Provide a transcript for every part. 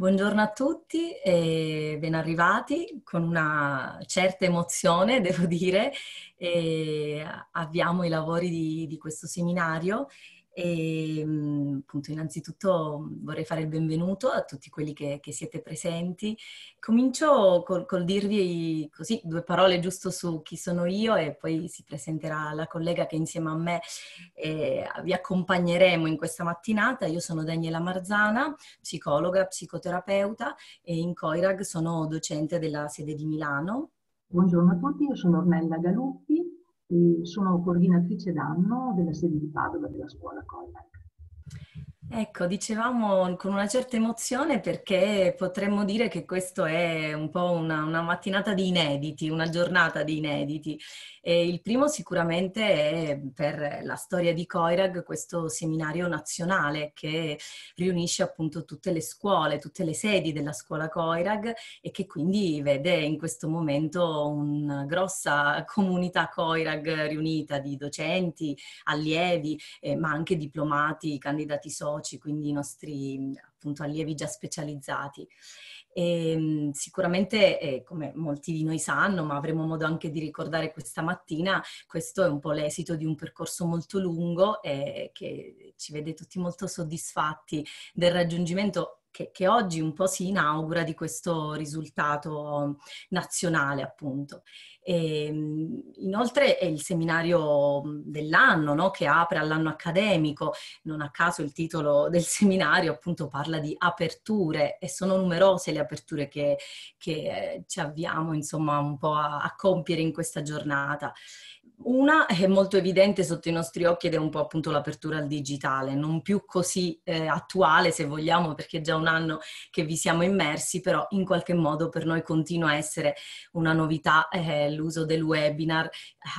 Buongiorno a tutti e ben arrivati con una certa emozione, devo dire. E avviamo i lavori di, di questo seminario e, mhmm, appunto, innanzitutto vorrei fare il benvenuto a tutti quelli che, che siete presenti. Comincio col, col, dirvi così due parole giusto su chi sono io e poi si presenterà la collega che insieme a me eh, vi accompagneremo in questa mattinata. Io sono Daniela Marzana, psicologa, psicoterapeuta e in Coirag sono docente della sede di Milano. Buongiorno a tutti, io sono Ornella Galuppi, e sono coordinatrice d'anno della sede di Padova della scuola Collac. Ecco, dicevamo con una certa emozione perché potremmo dire che questa è un po' una, una mattinata di inediti, una giornata di inediti. E il primo sicuramente è per la storia di Coirag questo seminario nazionale che riunisce appunto tutte le scuole, tutte le sedi della scuola Coirag e che quindi vede in questo momento una grossa comunità Coirag riunita di docenti, allievi, eh, ma anche diplomati, candidati soci, quindi i nostri appunto allievi già specializzati. E, ehm, sicuramente, eh, come molti di noi sanno, ma avremo modo anche di ricordare questa mattina, questo è un po' l'esito di un percorso molto lungo eh, che ci vede tutti molto soddisfatti del raggiungimento che, che, oggi un po' si inaugura di questo risultato nazionale, appunto. E, ehm, inoltre è il seminario mm, dell'anno no? che apre all'anno accademico, non a caso il titolo del seminario appunto parla di aperture e sono numerose le aperture che, che eh, ci avviamo insomma un po' a, a compiere in questa giornata. Una è molto evidente sotto i nostri occhi ed è un po' appunto l'apertura al digitale, non più così eh, attuale se vogliamo perché è già un anno che vi siamo immersi, però in qualche modo per noi continua a essere una novità eh, l'uso del webinar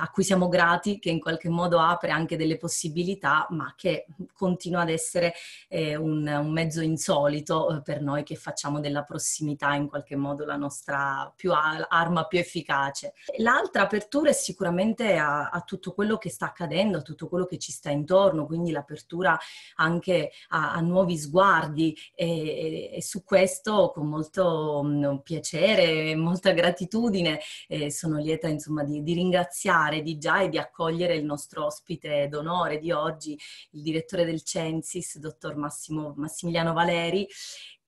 a cui siamo grati, che in qualche modo apre anche delle possibilità, ma che continua ad essere eh, un, un mezzo insolito eh, per noi che facciamo della prossimità in qualche modo la nostra più arma più efficace. L'altra apertura è sicuramente a a, tutto quello che sta accadendo, a tutto quello che ci sta intorno, quindi l'apertura anche a, a nuovi sguardi e, e, su questo con molto mh, mm, piacere e molta gratitudine eh, sono lieta insomma di, di ringraziare di già e di accogliere il nostro ospite d'onore di oggi, il direttore del Censis, dottor Massimo, Massimiliano Valeri,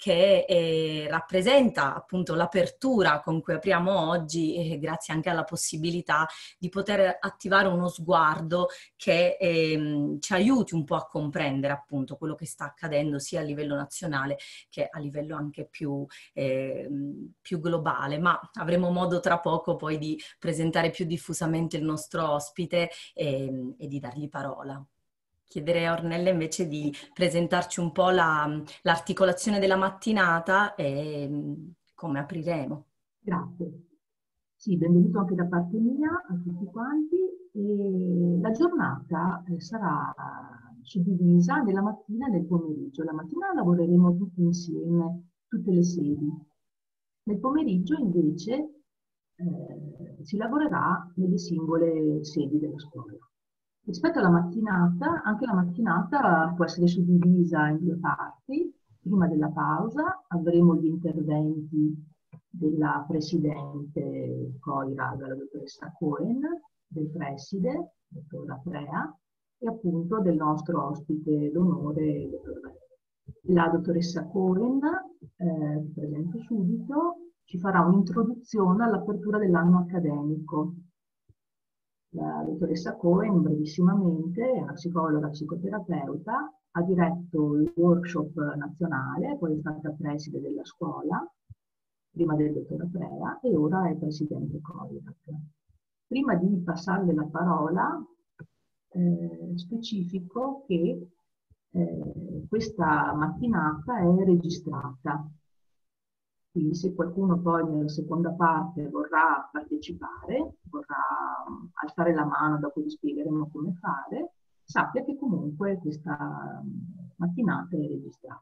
che eh, rappresenta appunto l'apertura con cui apriamo oggi, eh, grazie anche alla possibilità di poter attivare uno sguardo che ehm, ci aiuti un po' a comprendere appunto quello che sta accadendo sia a livello nazionale che a livello anche più, eh, più globale, ma avremo modo tra poco poi di presentare più diffusamente il nostro ospite e, ehm, e di dargli parola chiederei a Ornella invece di presentarci un po' la, l'articolazione della mattinata e mm, come apriremo. Grazie. Sì, benvenuto anche da parte mia a tutti quanti. E la giornata eh, sarà suddivisa nella mattina e nel pomeriggio. La mattina lavoreremo tutti insieme, tutte le sedi. Nel pomeriggio invece eh, si lavorerà nelle singole sedi della scuola. Rispetto alla mattinata, anche la mattinata può essere suddivisa in due parti. Prima della pausa avremo gli interventi della presidente Coira, della dottoressa Cohen, del preside, dottora Prea, e appunto del nostro ospite d'onore, dottor La dottoressa Cohen, eh, presento subito, ci farà un'introduzione all'apertura dell'anno accademico la dottoressa Cohen, brevissimamente, è una psicologa psicoterapeuta, ha diretto il workshop nazionale, poi è stata preside della scuola, prima del dottor Aprea, e ora è presidente COIRAC. Prima di passarle la parola, eh, specifico che eh, questa mattinata è registrata. Quindi se qualcuno poi nella seconda parte vorrà partecipare, vorrà alzare la mano, dopo vi spiegheremo come fare, sappia che comunque questa mattinata è registrata.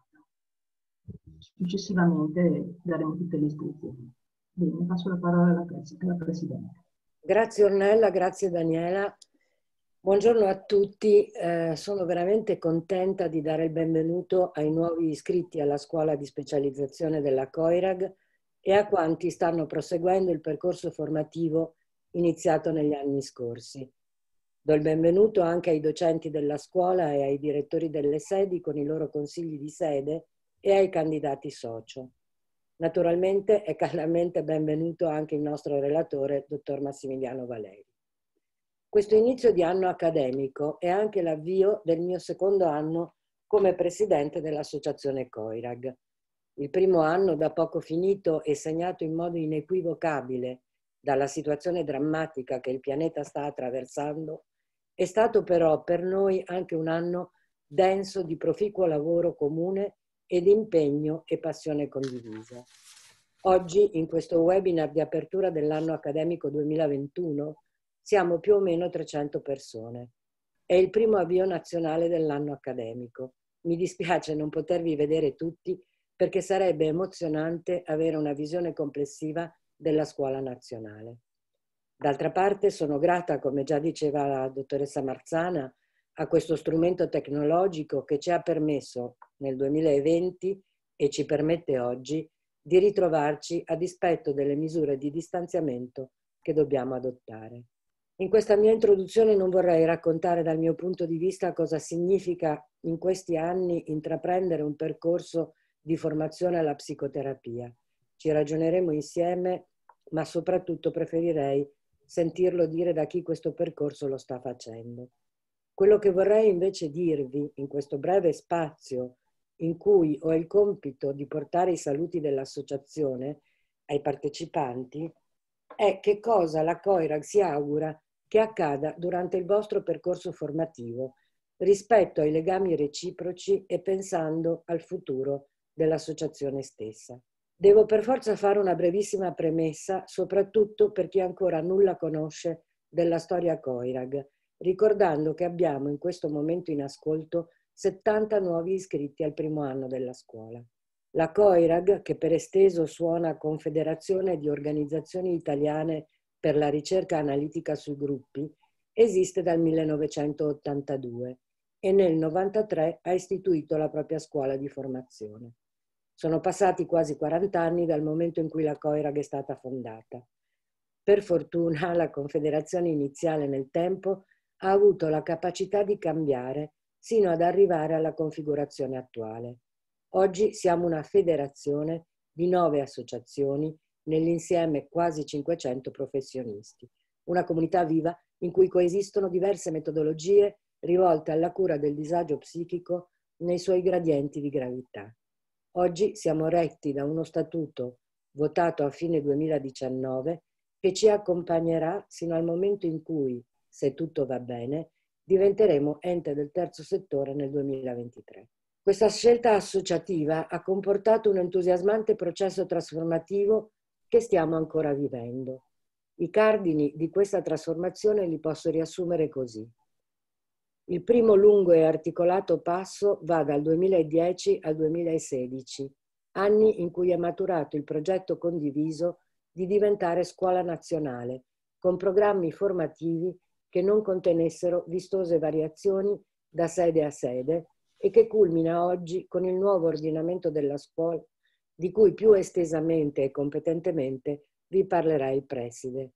Successivamente daremo tutte le istruzioni. Bene, passo la parola alla, pres- alla Presidente. Grazie Ornella, grazie Daniela. Buongiorno a tutti, eh, sono veramente contenta di dare il benvenuto ai nuovi iscritti alla scuola di specializzazione della COIRAG e a quanti stanno proseguendo il percorso formativo iniziato negli anni scorsi. Do il benvenuto anche ai docenti della scuola e ai direttori delle sedi con i loro consigli di sede e ai candidati socio. Naturalmente è caldamente benvenuto anche il nostro relatore, dottor Massimiliano Valeri. Questo inizio di anno accademico è anche l'avvio del mio secondo anno come presidente dell'associazione COIRAG. Il primo anno da poco finito è segnato in modo inequivocabile dalla situazione drammatica che il pianeta sta attraversando, è stato però per noi anche un anno denso di proficuo lavoro comune ed impegno e passione condivisa. Oggi, in questo webinar di apertura dell'anno accademico 2021, siamo più o meno 300 persone. È il primo avvio nazionale dell'anno accademico. Mi dispiace non potervi vedere tutti perché sarebbe emozionante avere una visione complessiva della scuola nazionale. D'altra parte sono grata, come già diceva la dottoressa Marzana, a questo strumento tecnologico che ci ha permesso nel 2020 e ci permette oggi di ritrovarci a dispetto delle misure di distanziamento che dobbiamo adottare. In questa mia introduzione non vorrei raccontare dal mio punto di vista cosa significa in questi anni intraprendere un percorso di formazione alla psicoterapia. Ci ragioneremo insieme ma soprattutto preferirei sentirlo dire da chi questo percorso lo sta facendo. Quello che vorrei invece dirvi in questo breve spazio in cui ho il compito di portare i saluti dell'associazione ai partecipanti è che cosa la Coirag si augura che accada durante il vostro percorso formativo rispetto ai legami reciproci e pensando al futuro dell'associazione stessa. Devo per forza fare una brevissima premessa, soprattutto per chi ancora nulla conosce della storia Coirag, ricordando che abbiamo in questo momento in ascolto 70 nuovi iscritti al primo anno della scuola. La Coirag, che per esteso suona Confederazione di Organizzazioni Italiane per la ricerca analitica sui gruppi, esiste dal 1982 e nel 1993 ha istituito la propria scuola di formazione. Sono passati quasi 40 anni dal momento in cui la Coirag è stata fondata. Per fortuna la Confederazione iniziale nel tempo ha avuto la capacità di cambiare sino ad arrivare alla configurazione attuale. Oggi siamo una federazione di nove associazioni nell'insieme quasi 500 professionisti, una comunità viva in cui coesistono diverse metodologie rivolte alla cura del disagio psichico nei suoi gradienti di gravità. Oggi siamo retti da uno statuto votato a fine 2019 che ci accompagnerà sino al momento in cui, se tutto va bene, diventeremo ente del terzo settore nel 2023. Questa scelta associativa ha comportato un entusiasmante processo trasformativo che stiamo ancora vivendo. I cardini di questa trasformazione li posso riassumere così. Il primo lungo e articolato passo va dal 2010 al 2016, anni in cui è maturato il progetto condiviso di diventare scuola nazionale, con programmi formativi che non contenessero vistose variazioni da sede a sede e che culmina oggi con il nuovo ordinamento della scuola di cui più estesamente e competentemente vi parlerà il preside.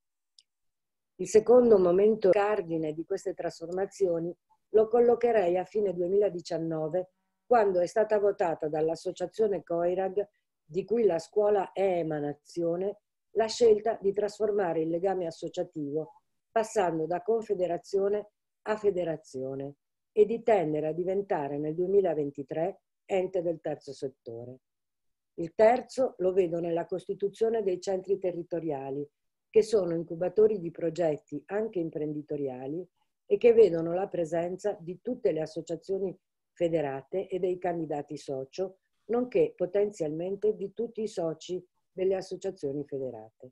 Il secondo momento cardine di queste trasformazioni lo collocherei a fine 2019, quando è stata votata dall'associazione Coirag, di cui la scuola è emanazione, la scelta di trasformare il legame associativo, passando da confederazione a federazione, e di tendere a diventare nel 2023 ente del terzo settore. Il terzo lo vedo nella costituzione dei centri territoriali, che sono incubatori di progetti anche imprenditoriali e che vedono la presenza di tutte le associazioni federate e dei candidati socio, nonché potenzialmente di tutti i soci delle associazioni federate.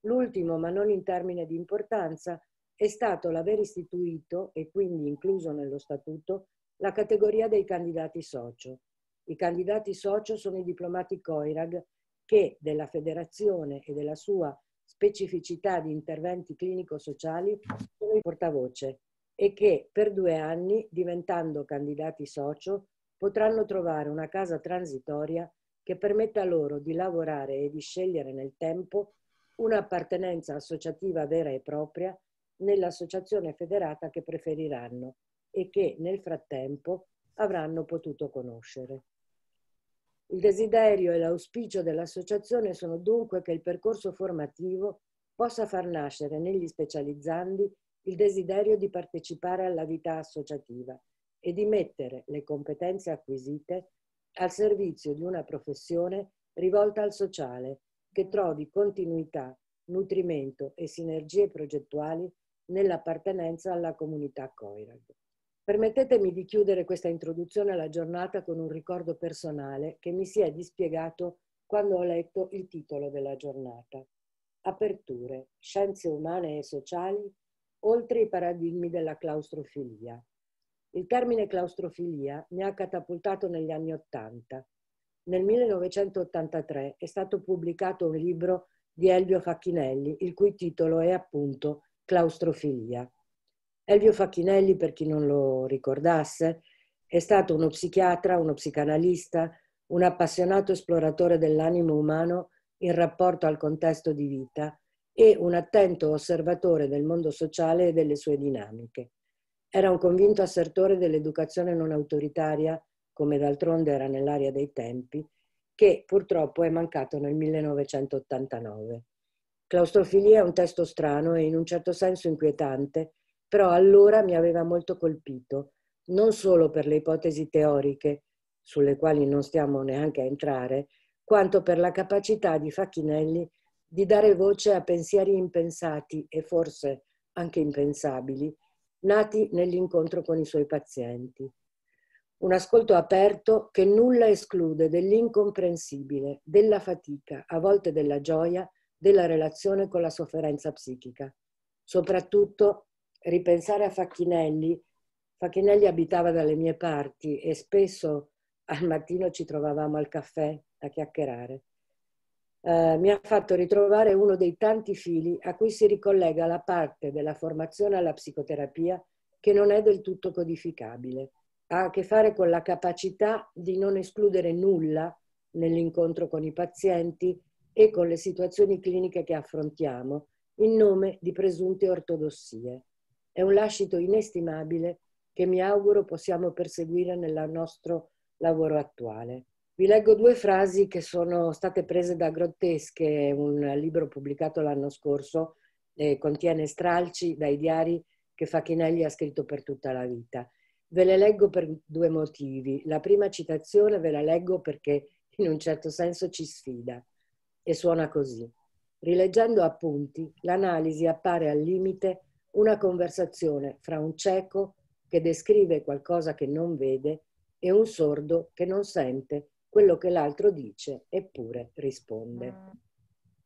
L'ultimo, ma non in termine di importanza, è stato l'aver istituito e quindi incluso nello statuto la categoria dei candidati socio. I candidati socio sono i diplomati COIRAG che della federazione e della sua specificità di interventi clinico-sociali sono il portavoce e che per due anni, diventando candidati socio, potranno trovare una casa transitoria che permetta loro di lavorare e di scegliere nel tempo un'appartenenza associativa vera e propria nell'associazione federata che preferiranno e che nel frattempo avranno potuto conoscere. Il desiderio e l'auspicio dell'associazione sono dunque che il percorso formativo possa far nascere negli specializzandi il desiderio di partecipare alla vita associativa e di mettere le competenze acquisite al servizio di una professione rivolta al sociale che trovi continuità, nutrimento e sinergie progettuali nell'appartenenza alla comunità Coirag. Permettetemi di chiudere questa introduzione alla giornata con un ricordo personale che mi si è dispiegato quando ho letto il titolo della giornata. Aperture, scienze umane e sociali, oltre i paradigmi della claustrofilia. Il termine claustrofilia mi ha catapultato negli anni Ottanta. Nel 1983 è stato pubblicato un libro di Elvio Facchinelli, il cui titolo è appunto Claustrofilia. Elvio Facchinelli, per chi non lo ricordasse, è stato uno psichiatra, uno psicanalista, un appassionato esploratore dell'animo umano in rapporto al contesto di vita e un attento osservatore del mondo sociale e delle sue dinamiche. Era un convinto assertore dell'educazione non autoritaria, come d'altronde era nell'aria dei tempi, che purtroppo è mancato nel 1989. Claustrofilia è un testo strano e in un certo senso inquietante però allora mi aveva molto colpito, non solo per le ipotesi teoriche, sulle quali non stiamo neanche a entrare, quanto per la capacità di Facchinelli di dare voce a pensieri impensati e forse anche impensabili, nati nell'incontro con i suoi pazienti. Un ascolto aperto che nulla esclude dell'incomprensibile, della fatica, a volte della gioia, della relazione con la sofferenza psichica, soprattutto ripensare a Facchinelli, Facchinelli abitava dalle mie parti e spesso al mattino ci trovavamo al caffè a chiacchierare. Eh, mi ha fatto ritrovare uno dei tanti fili a cui si ricollega la parte della formazione alla psicoterapia che non è del tutto codificabile. Ha a che fare con la capacità di non escludere nulla nell'incontro con i pazienti e con le situazioni cliniche che affrontiamo in nome di presunte ortodossie. È un lascito inestimabile che mi auguro possiamo perseguire nel nostro lavoro attuale. Vi leggo due frasi che sono state prese da Grottesche, un libro pubblicato l'anno scorso, e contiene stralci dai diari che Facchinelli ha scritto per tutta la vita. Ve le leggo per due motivi. La prima citazione ve la leggo perché in un certo senso ci sfida e suona così. Rileggendo appunti, l'analisi appare al limite una conversazione fra un cieco che descrive qualcosa che non vede e un sordo che non sente quello che l'altro dice eppure risponde.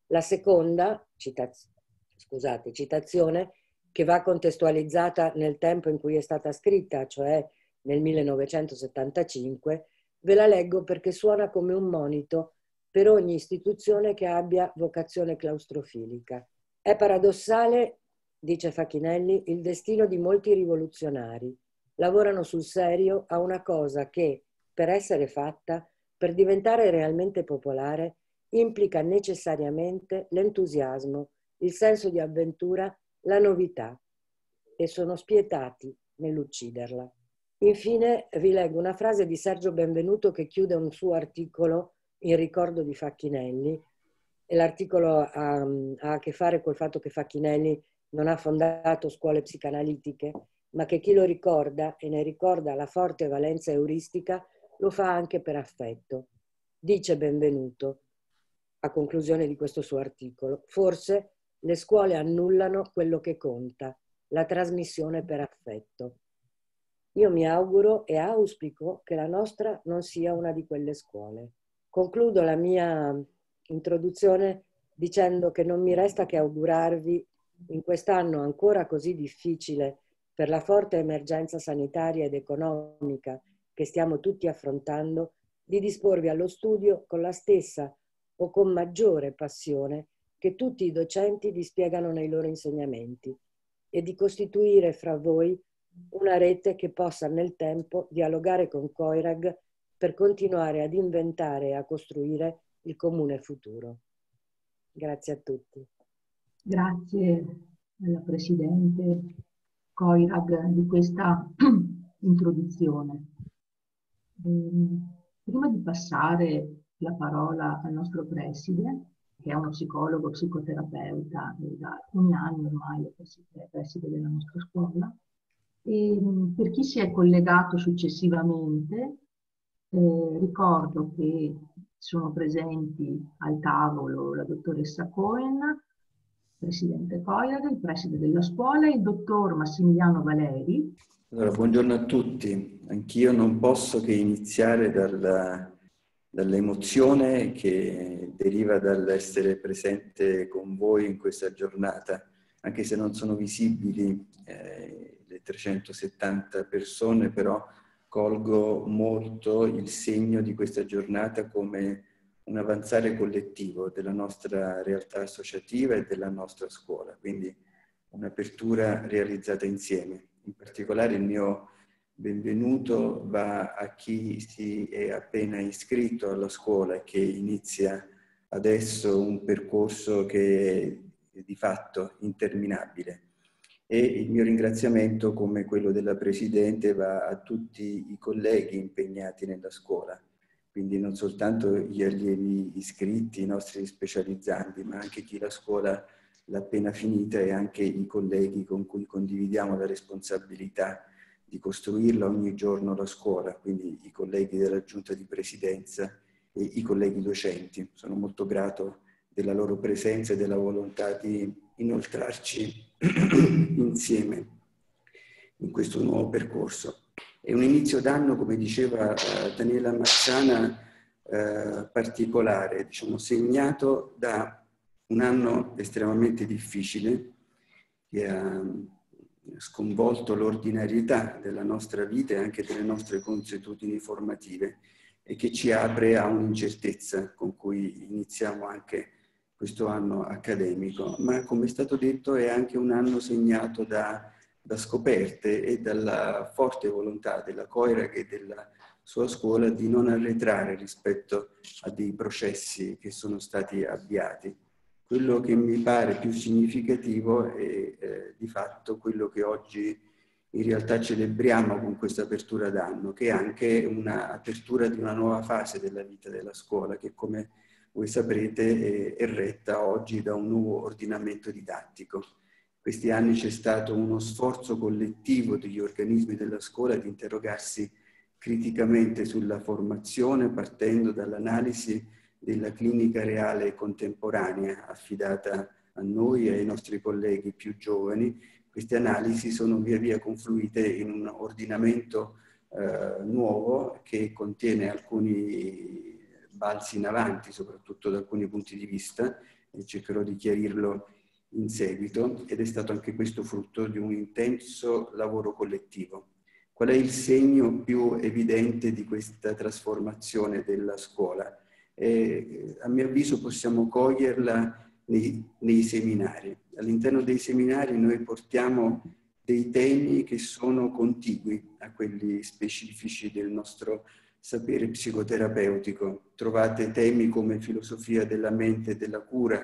La seconda citaz- scusate, citazione, che va contestualizzata nel tempo in cui è stata scritta, cioè nel 1975, ve la leggo perché suona come un monito per ogni istituzione che abbia vocazione claustrofilica. È paradossale dice Facchinelli, il destino di molti rivoluzionari. Lavorano sul serio a una cosa che, per essere fatta, per diventare realmente popolare, implica necessariamente l'entusiasmo, il senso di avventura, la novità e sono spietati nell'ucciderla. Infine vi leggo una frase di Sergio Benvenuto che chiude un suo articolo in ricordo di Facchinelli e l'articolo ha, ha, a che fare col fatto che Facchinelli non ha fondato scuole psicanalitiche, ma che chi lo ricorda e ne ricorda la forte valenza euristica lo fa anche per affetto. Dice benvenuto, a conclusione di questo suo articolo, forse le scuole annullano quello che conta, la trasmissione per affetto. Io mi auguro e auspico che la nostra non sia una di quelle scuole. Concludo la mia introduzione dicendo che non mi resta che augurarvi in quest'anno ancora così difficile per la forte emergenza sanitaria ed economica che stiamo tutti affrontando, di disporvi allo studio con la stessa o con maggiore passione che tutti i docenti dispiegano nei loro insegnamenti e di costituire fra voi una rete che possa nel tempo dialogare con Coirag per continuare ad inventare e a costruire il comune futuro. Grazie a tutti. Grazie alla Presidente Coirag di questa introduzione. Ehm, prima di passare la parola al nostro preside, che è uno psicologo, psicoterapeuta, da un anno ormai è preside della nostra scuola, e ehm, per chi si è collegato successivamente, eh, ricordo che sono presenti al tavolo la dottoressa Cohen, presidente Coirado, il preside della scuola, il dottor Massimiliano Valeri. Allora, buongiorno a tutti. Anch'io non posso che iniziare dalla, dall'emozione che deriva dall'essere presente con voi in questa giornata, anche se non sono visibili eh, le 370 persone, però colgo molto il segno di questa giornata come un avanzare collettivo della nostra realtà associativa e della nostra scuola, quindi un'apertura realizzata insieme. In particolare il mio benvenuto va a chi si è appena iscritto alla scuola e che inizia adesso un percorso che è di fatto interminabile. E il mio ringraziamento, come quello della Presidente, va a tutti i colleghi impegnati nella scuola, quindi non soltanto gli allievi iscritti, i nostri specializzanti, ma anche chi la scuola l'ha appena finita e anche i colleghi con cui condividiamo la responsabilità di costruirla ogni giorno la scuola, quindi i colleghi della giunta di presidenza e i colleghi docenti. Sono molto grato della loro presenza e della volontà di inoltrarci insieme in questo nuovo percorso. È un inizio d'anno, come diceva eh, Daniela Marzana, eh, particolare, diciamo, segnato da un anno estremamente difficile che ha eh, sconvolto l'ordinarietà della nostra vita e anche delle nostre consuetudini formative e che ci apre a un'incertezza con cui iniziamo anche questo anno accademico, ma come è stato detto è anche un anno segnato da da scoperte e dalla forte volontà della Coira e della sua scuola di non arretrare rispetto a dei processi che sono stati avviati. Quello che mi pare più significativo è eh, di fatto quello che oggi in realtà celebriamo con questa apertura d'anno, che è anche un'apertura di una nuova fase della vita della scuola, che come voi saprete è, è retta oggi da un nuovo ordinamento didattico questi anni c'è stato uno sforzo collettivo degli organismi della scuola di interrogarsi criticamente sulla formazione partendo dall'analisi della clinica reale contemporanea affidata a noi e ai nostri colleghi più giovani. Queste analisi sono via via confluite in un ordinamento eh, nuovo che contiene alcuni balzi in avanti, soprattutto da alcuni punti di vista, e cercherò di chiarirlo in seguito ed è stato anche questo frutto di un intenso lavoro collettivo. Qual è il segno più evidente di questa trasformazione della scuola? Eh, a mio avviso possiamo coglierla nei, nei seminari. All'interno dei seminari noi portiamo dei temi che sono contigui a quelli specifici del nostro sapere psicoterapeutico. Trovate temi come filosofia della mente e della cura,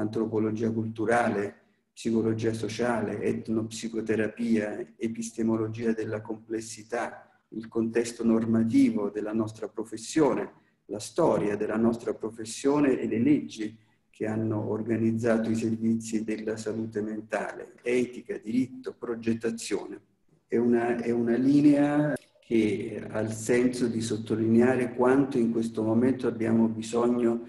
antropologia culturale, psicologia sociale, etnopsicoterapia, epistemologia della complessità, il contesto normativo della nostra professione, la storia della nostra professione e le leggi che hanno organizzato i servizi della salute mentale, etica, diritto, progettazione. È una, è una linea che ha il senso di sottolineare quanto in questo momento abbiamo bisogno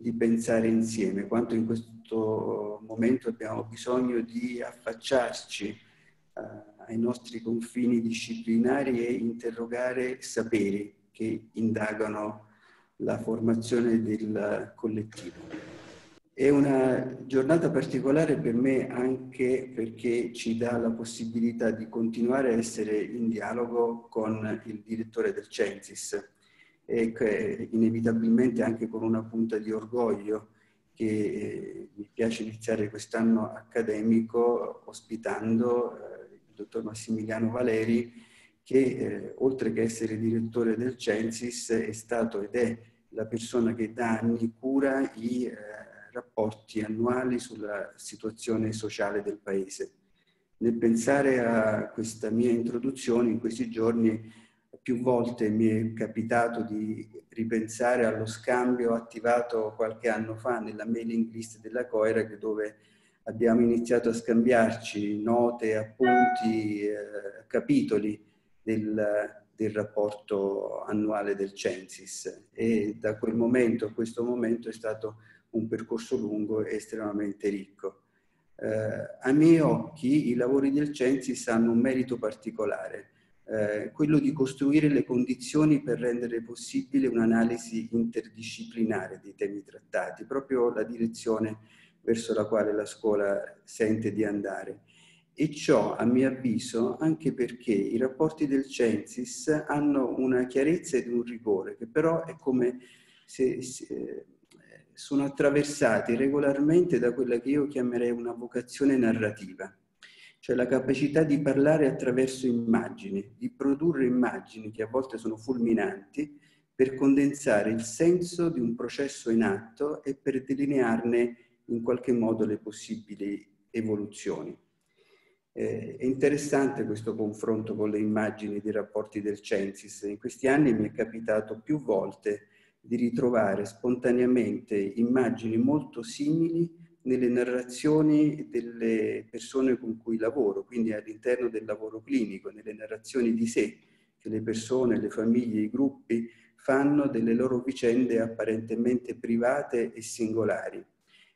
di pensare insieme, quanto in questo momento abbiamo bisogno di affacciarci eh, ai nostri confini disciplinari e interrogare saperi che indagano la formazione del collettivo. È una giornata particolare per me anche perché ci dà la possibilità di continuare a essere in dialogo con il direttore del Censis, e inevitabilmente anche con una punta di orgoglio che eh, mi piace iniziare quest'anno accademico ospitando eh, il dottor Massimiliano Valeri che eh, oltre che essere direttore del Censis è stato ed è la persona che da anni cura i eh, rapporti annuali sulla situazione sociale del Paese. Nel pensare a questa mia introduzione in questi giorni più volte mi è capitato di ripensare allo scambio attivato qualche anno fa nella mailing list della Coirag dove abbiamo iniziato a scambiarci note, appunti, eh, capitoli del, del, rapporto annuale del Censis e da quel momento a questo momento è stato un percorso lungo e estremamente ricco. Eh, a miei occhi i lavori del Censis hanno un merito particolare eh, quello di costruire le condizioni per rendere possibile un'analisi interdisciplinare dei temi trattati, proprio la direzione verso la quale la scuola sente di andare. E ciò, a mio avviso, anche perché i rapporti del Censis hanno una chiarezza ed un rigore, che però è come se, se eh, sono attraversati regolarmente da quella che io chiamerei una vocazione narrativa cioè la capacità di parlare attraverso immagini, di produrre immagini che a volte sono fulminanti per condensare il senso di un processo in atto e per delinearne in qualche modo le possibili evoluzioni. Eh, è interessante questo confronto con le immagini dei rapporti del Censis. In questi anni mi è capitato più volte di ritrovare spontaneamente immagini molto simili nelle narrazioni delle persone con cui lavoro, quindi all'interno del lavoro clinico, nelle narrazioni di sé che le persone, le famiglie, i gruppi fanno delle loro vicende apparentemente private e singolari.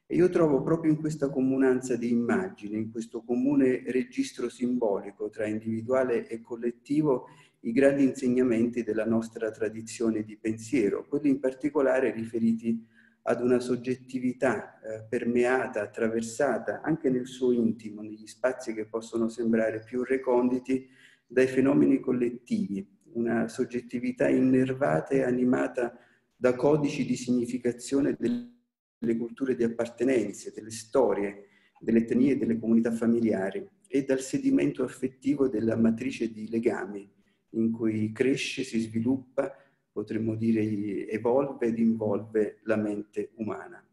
E io trovo proprio in questa comunanza di immagini, in questo comune registro simbolico tra individuale e collettivo, i grandi insegnamenti della nostra tradizione di pensiero, quelli in particolare riferiti a ad una soggettività eh, permeata, attraversata anche nel suo intimo, negli spazi che possono sembrare più reconditi, dai fenomeni collettivi, una soggettività innervata e animata da codici di significazione delle culture di appartenenza, delle storie, delle etnie e delle comunità familiari e dal sedimento affettivo della matrice di legami in cui cresce, si sviluppa potremmo dire, evolve ed involve la mente umana.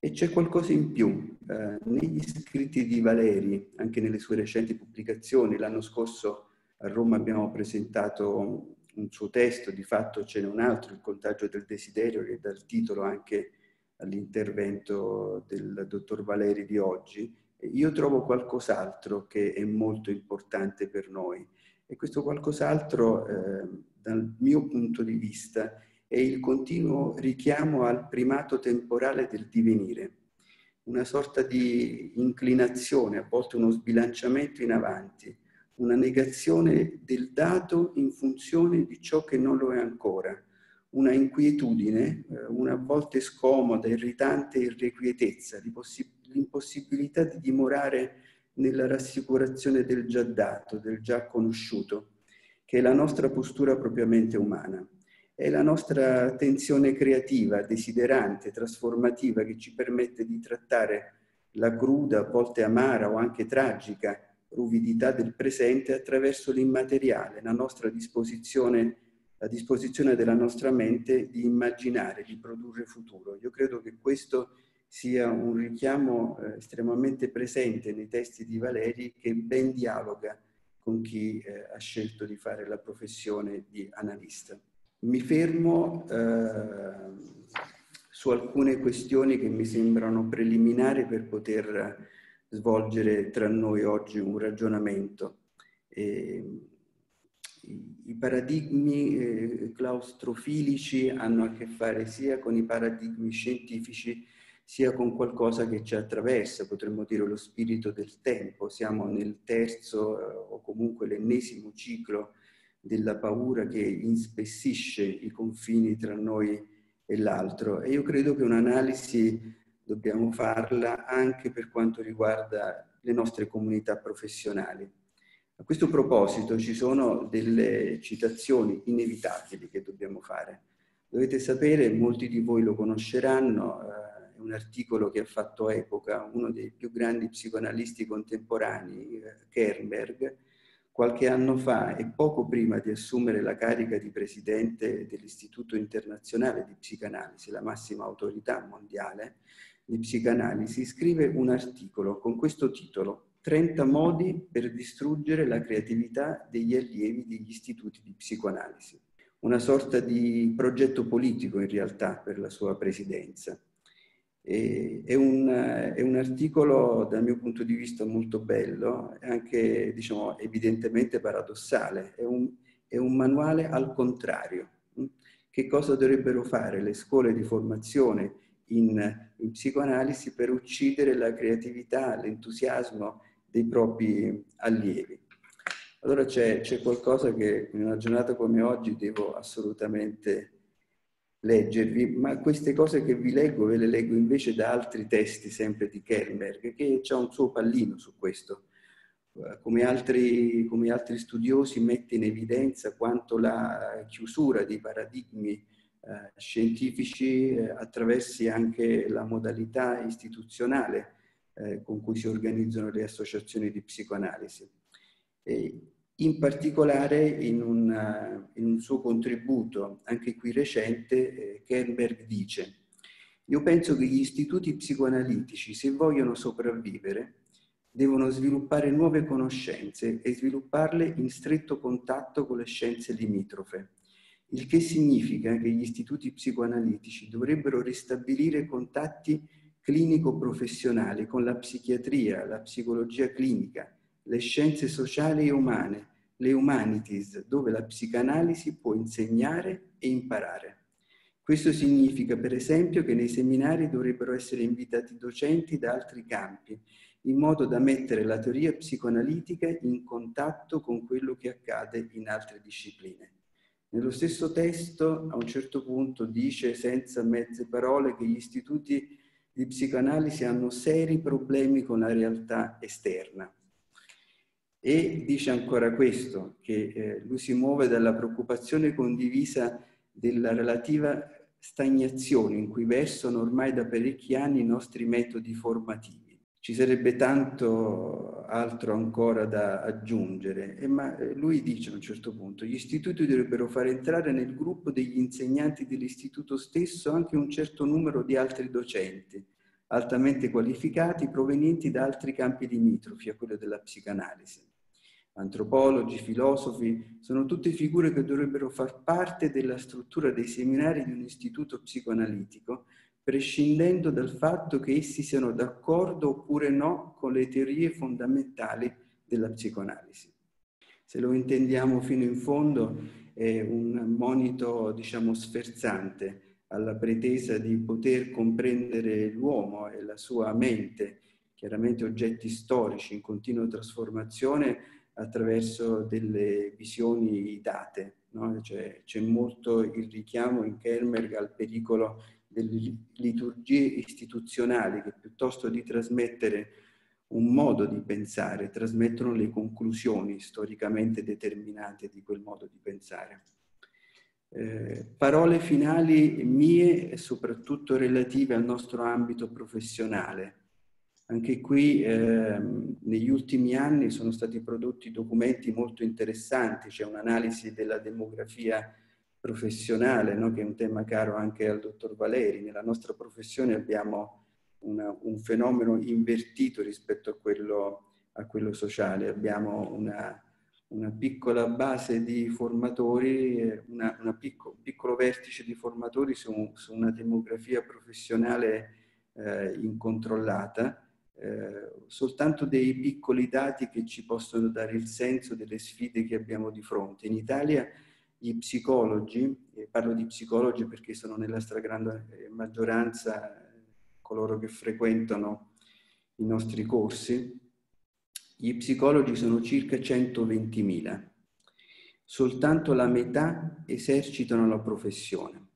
E c'è qualcosa in più. Eh, negli scritti di Valeri, anche nelle sue recenti pubblicazioni, l'anno scorso a Roma abbiamo presentato un suo testo, di fatto ce n'è un altro, Il contagio del desiderio, che dà il titolo anche all'intervento del dottor Valeri di oggi. Io trovo qualcos'altro che è molto importante per noi e questo qualcos'altro eh, dal mio punto di vista, è il continuo richiamo al primato temporale del divenire, una sorta di inclinazione, a volte uno sbilanciamento in avanti, una negazione del dato in funzione di ciò che non lo è ancora, una inquietudine, eh, una volte scomoda, irritante irrequietezza, l'impossibilità di dimorare nella rassicurazione del già dato, del già conosciuto che è la nostra postura propriamente umana, è la nostra tensione creativa, desiderante, trasformativa che ci permette di trattare la cruda, a volte amara o anche tragica, ruvidità del presente attraverso l'immateriale, la nostra disposizione, la disposizione della nostra mente di immaginare, di produrre futuro. Io credo che questo sia un richiamo eh, estremamente presente nei testi di Valeri che ben dialoga con chi eh, ha scelto di fare la professione di analista. Mi fermo eh, su alcune questioni che mi sembrano preliminari per poter svolgere tra noi oggi un ragionamento. Eh, i paradigmi eh, claustrofilici hanno a che fare sia con i paradigmi scientifici sia con qualcosa che ci attraversa, potremmo dire lo spirito del tempo. Siamo nel terzo eh, o comunque l'ennesimo ciclo della paura che inspessisce i confini tra noi e l'altro. E io credo che un'analisi dobbiamo farla anche per quanto riguarda le nostre comunità professionali. A questo proposito ci sono delle citazioni inevitabili che dobbiamo fare. Dovete sapere, molti di voi lo conosceranno, eh, un articolo che ha fatto epoca, uno dei più grandi psicoanalisti contemporanei, eh, Kernberg, qualche anno fa e poco prima di assumere la carica di presidente dell'Istituto Internazionale di Psicanalisi, la massima autorità mondiale di psicanalisi, scrive un articolo con questo titolo 30 modi per distruggere la creatività degli allievi degli istituti di psicoanalisi. Una sorta di progetto politico in realtà per la sua presidenza è, un, è, un, articolo dal mio punto di vista molto bello, anche diciamo, evidentemente paradossale, è un, è un manuale al contrario. Che cosa dovrebbero fare le scuole di formazione in, in psicoanalisi per uccidere la creatività, l'entusiasmo dei propri allievi? Allora c'è, qualcosa che in una giornata come oggi devo assolutamente leggervi, ma queste cose che vi leggo ve le leggo invece da altri testi sempre di Kernberg, che c'è un suo pallino su questo. Come altri, come altri, studiosi mette in evidenza quanto la chiusura dei paradigmi eh, scientifici eh, attraversi anche la modalità istituzionale eh, con cui si organizzano le associazioni di psicoanalisi. E in particolare in, una, eh, in, un suo contributo, anche qui recente, eh, Kernberg dice io penso che gli istituti psicoanalitici, se vogliono sopravvivere, devono sviluppare nuove conoscenze e svilupparle in stretto contatto con le scienze limitrofe, il che significa che gli istituti psicoanalitici dovrebbero ristabilire contatti clinico-professionali con la psichiatria, la psicologia clinica, le scienze sociali e umane, le humanities, dove la psicanalisi può insegnare e imparare. Questo significa, per esempio, che nei seminari dovrebbero essere invitati docenti da altri campi, in modo da mettere la teoria psicoanalitica in contatto con quello che accade in altre discipline. Nello stesso testo, a un certo punto, dice senza mezze parole che gli istituti di psicoanalisi hanno seri problemi con la realtà esterna. E dice ancora questo, che eh, lui si muove dalla preoccupazione condivisa della relativa stagnazione in cui versano ormai da parecchi anni i nostri metodi formativi. Ci sarebbe tanto altro ancora da aggiungere, eh, ma lui dice a un certo punto, gli istituti dovrebbero far entrare nel gruppo degli insegnanti dell'istituto stesso anche un certo numero di altri docenti, altamente qualificati provenienti da altri campi limitrofi a quello della psicanalisi. Antropologi, filosofi, sono tutte figure che dovrebbero far parte della struttura dei seminari di un istituto psicoanalitico, prescindendo dal fatto che essi siano d'accordo oppure no con le teorie fondamentali della psicoanalisi. Se lo intendiamo fino in fondo, è un monito, diciamo, sferzante alla pretesa di poter comprendere l'uomo e la sua mente, chiaramente oggetti storici in continua trasformazione attraverso delle visioni date. No? Cioè, c'è molto il richiamo in Kermerg al pericolo delle liturgie istituzionali che piuttosto di trasmettere un modo di pensare, trasmettono le conclusioni storicamente determinate di quel modo di pensare. Eh, parole finali mie e soprattutto relative al nostro ambito professionale. Anche qui eh, negli ultimi anni sono stati prodotti documenti molto interessanti, c'è un'analisi della demografia professionale, no? che è un tema caro anche al dottor Valeri. Nella nostra professione abbiamo una, un fenomeno invertito rispetto a quello, a quello sociale, abbiamo una, una piccola base di formatori, eh, una, una picco, un piccolo vertice di formatori su, su una demografia professionale eh, incontrollata, eh, soltanto dei piccoli dati che ci possono dare il senso delle sfide che abbiamo di fronte. In Italia gli psicologi, e parlo di psicologi perché sono nella stragrande eh, maggioranza eh, coloro che frequentano i nostri corsi, gli psicologi sono circa 120.000. Soltanto la metà esercitano la professione.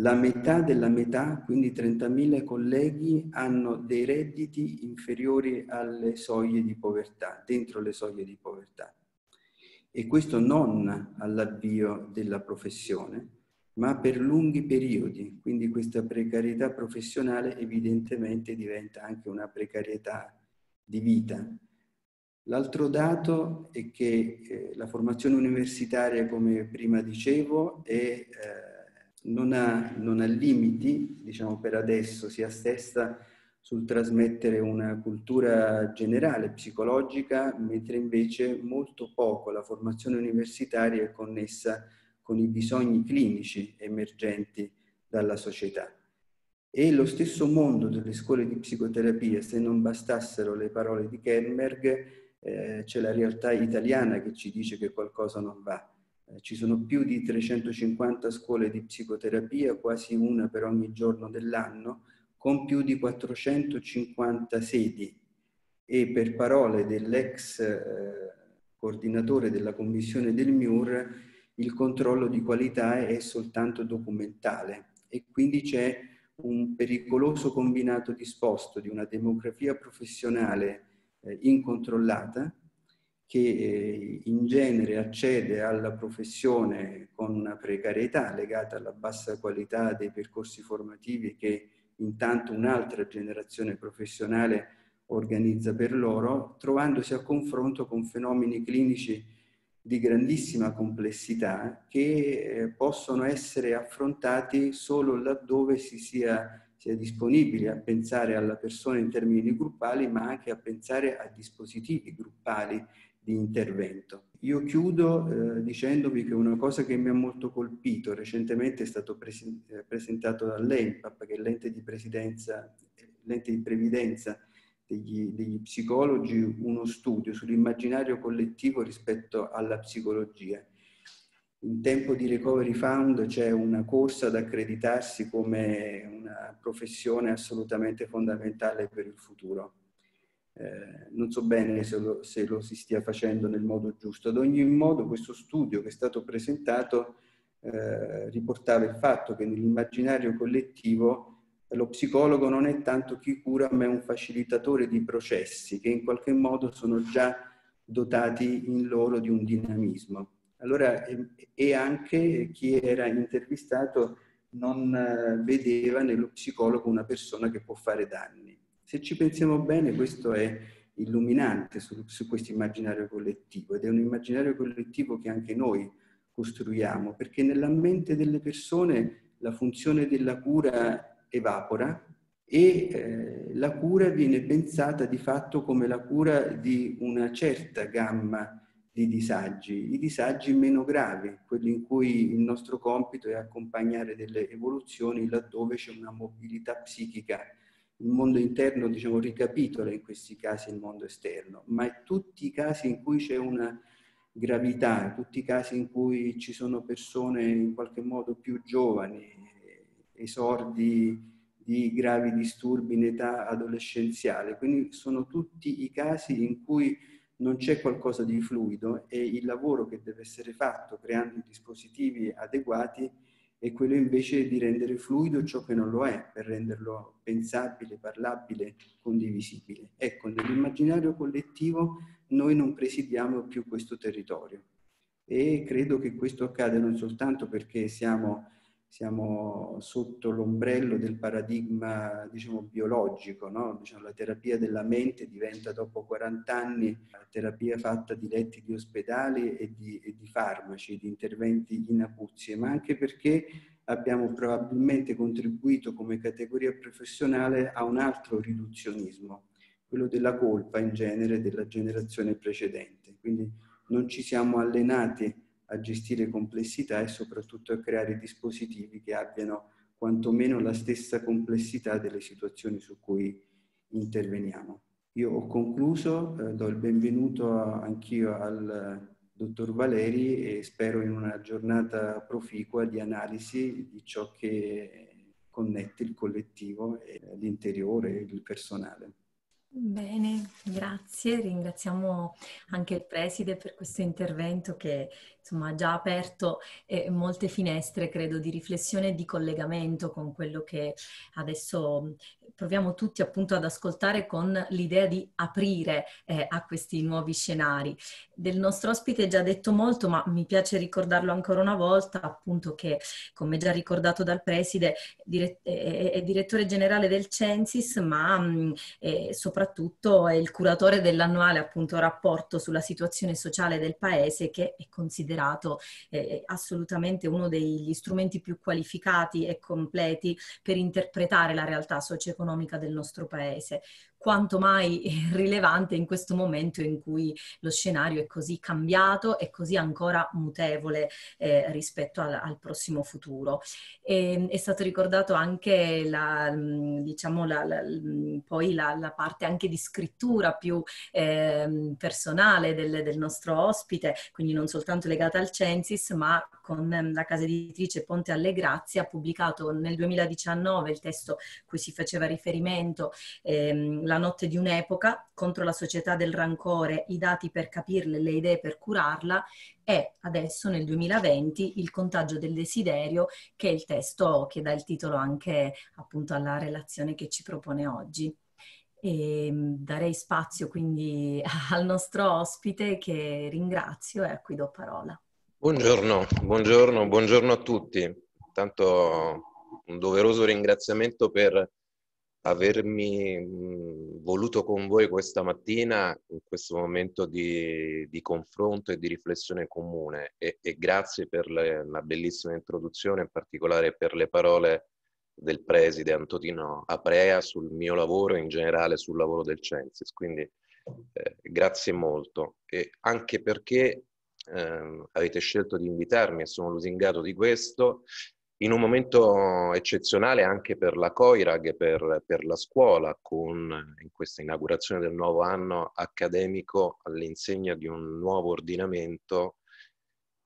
La metà della metà, quindi 30.000 colleghi, hanno dei redditi inferiori alle soglie di povertà, dentro le soglie di povertà. E questo non all'avvio della professione, ma per lunghi periodi. Quindi questa precarietà professionale evidentemente diventa anche una precarietà di vita L'altro dato è che eh, la formazione universitaria, come prima dicevo, è, eh, non, ha, non, ha, limiti, diciamo per adesso, sia stessa sul trasmettere una cultura generale, psicologica, mentre invece molto poco la formazione universitaria è connessa con i bisogni clinici emergenti dalla società. E lo stesso mondo delle scuole di psicoterapia, se non bastassero le parole di Kernberg, eh, c'è la realtà italiana che ci dice che qualcosa non va. Eh, ci sono più di 350 scuole di psicoterapia, quasi una per ogni giorno dell'anno, con più di 450 sedi e per parole dell'ex eh, coordinatore della commissione del MIUR il controllo di qualità è soltanto documentale e quindi c'è un pericoloso combinato disposto di una demografia professionale eh, incontrollata che eh, in genere accede alla professione con una precarietà legata alla bassa qualità dei percorsi formativi che intanto un'altra generazione professionale organizza per loro, trovandosi a confronto con fenomeni clinici di grandissima complessità che eh, possono essere affrontati solo laddove si sia si è disponibili a pensare alla persona in termini gruppali, ma anche a pensare a dispositivi gruppali di intervento. Io chiudo eh, dicendovi che una cosa che mi ha molto colpito recentemente è stato presi- eh, presentato dall'ENPAP, che è l'ente di, l'ente di previdenza degli, degli psicologi, uno studio sull'immaginario collettivo rispetto alla psicologia in tempo di recovery fund c'è una corsa ad accreditarsi come una professione assolutamente fondamentale per il futuro. Eh, non so bene se lo, se lo, si stia facendo nel modo giusto. Ad ogni modo questo studio che è stato presentato eh, riportava il fatto che nell'immaginario collettivo lo psicologo non è tanto chi cura ma è un facilitatore di processi che in qualche modo sono già dotati in loro di un dinamismo allora, e anche chi era intervistato non eh, vedeva nello psicologo una persona che può fare danni. Se ci pensiamo bene, questo è illuminante su, su questo immaginario collettivo ed è un immaginario collettivo che anche noi costruiamo, perché nella mente delle persone la funzione della cura evapora e eh, la cura viene pensata di fatto come la cura di una certa gamma di disagi, i disagi meno gravi, quelli in cui il nostro compito è accompagnare delle evoluzioni laddove c'è una mobilità psichica. Il mondo interno, diciamo, ricapitola in questi casi il mondo esterno, ma è tutti i casi in cui c'è una gravità, tutti i casi in cui ci sono persone in qualche modo più giovani, esordi di gravi disturbi in età adolescenziale. Quindi sono tutti i casi in cui non c'è qualcosa di fluido e il lavoro che deve essere fatto creando i dispositivi adeguati è quello invece di rendere fluido ciò che non lo è, per renderlo pensabile, parlabile, condivisibile. Ecco, nell'immaginario collettivo noi non presidiamo più questo territorio e credo che questo accada non soltanto perché siamo siamo sotto l'ombrello del paradigma diciamo, biologico, no? diciamo, la terapia della mente diventa dopo 40 anni terapia fatta di letti di ospedali e di, e di farmaci, di interventi in acuzie, ma anche perché abbiamo probabilmente contribuito come categoria professionale a un altro riduzionismo, quello della colpa in genere della generazione precedente. Quindi non ci siamo allenati a gestire complessità e soprattutto a creare dispositivi che abbiano quantomeno la stessa complessità delle situazioni su cui interveniamo. Io ho concluso, eh, do il benvenuto a, anch'io al eh, dottor Valeri e spero in una giornata proficua di analisi di ciò che connette il collettivo, l'interiore e il personale. Bene, grazie. Ringraziamo anche il preside per questo intervento che insomma ha già aperto eh, molte finestre, credo, di riflessione e di collegamento con quello che adesso proviamo tutti appunto ad ascoltare con l'idea di aprire eh, a questi nuovi scenari. Del nostro ospite è già detto molto, ma mi piace ricordarlo ancora una volta, appunto che, come già ricordato dal preside, dire- è-, è, direttore generale del Censis, ma mh, è soprattutto è il curatore dell'annuale appunto rapporto sulla situazione sociale del Paese che è considerato considerato eh, eh, assolutamente uno degli strumenti più qualificati e completi per interpretare la realtà socio-economica del nostro paese quanto mai rilevante in questo momento in cui lo scenario è così cambiato e così ancora mutevole eh, rispetto al, al, prossimo futuro. E, ehm, è stato ricordato anche la, mm, diciamo, la, la, mm, poi la, la, parte anche di scrittura più eh, personale del, del nostro ospite, quindi non soltanto legata al Censis, ma con mm, la casa editrice Ponte alle Grazie ha pubblicato nel 2019 il testo cui si faceva riferimento. Ehm, la notte di un'epoca, contro la società del rancore, i dati per capirle, le idee per curarla e adesso nel 2020 Il contagio del desiderio, che è il testo che dà il titolo anche appunto alla relazione che ci propone oggi. E mm, darei spazio quindi al nostro ospite che ringrazio e a cui do parola. Buongiorno, buongiorno, buongiorno a tutti. Intanto un doveroso ringraziamento per avermi voluto con voi questa mattina in questo momento di, di confronto e di riflessione comune e, e grazie per le, la bellissima introduzione, in particolare per le parole del preside Antonino Aprea sul mio lavoro e in generale sul lavoro del Censis. Quindi eh, grazie molto e anche perché eh, avete scelto di invitarmi e sono lusingato di questo in un momento eccezionale anche per la Coirag e per, per, la scuola, con in questa inaugurazione del nuovo anno accademico all'insegna di un nuovo ordinamento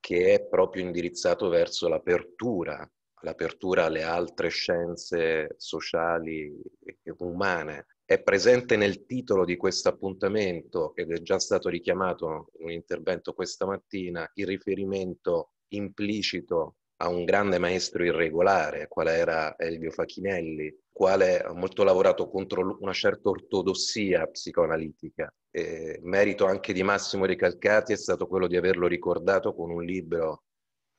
che è proprio indirizzato verso l'apertura, l'apertura alle altre scienze sociali e umane. È presente nel titolo di questo appuntamento, ed è già stato richiamato in un intervento questa mattina, il riferimento implicito a un grande maestro irregolare, quale era Elvio Facchinelli, quale ha molto lavorato contro una certa ortodossia psicoanalitica. E merito anche di Massimo Ricalcati è stato quello di averlo ricordato con un libro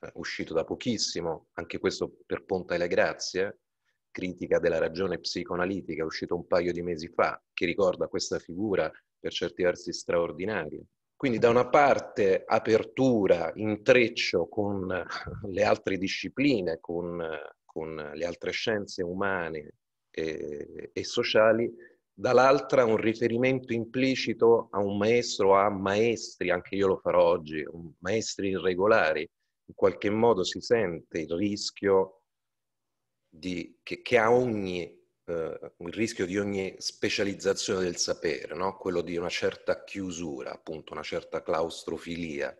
eh, uscito da pochissimo, anche questo per Ponta e le Grazie, critica della ragione psicoanalitica, uscito un paio di mesi fa, che ricorda questa figura per certi versi straordinaria. Quindi da una parte apertura, intreccio con le altre discipline, con, con le altre scienze umane e, e sociali, dall'altra un riferimento implicito a un maestro, a maestri, anche io lo farò oggi, maestri irregolari. In qualche modo si sente il rischio di, che, che a ogni eh, il rischio di ogni specializzazione del sapere, no? quello di una certa chiusura, appunto una certa claustrofilia.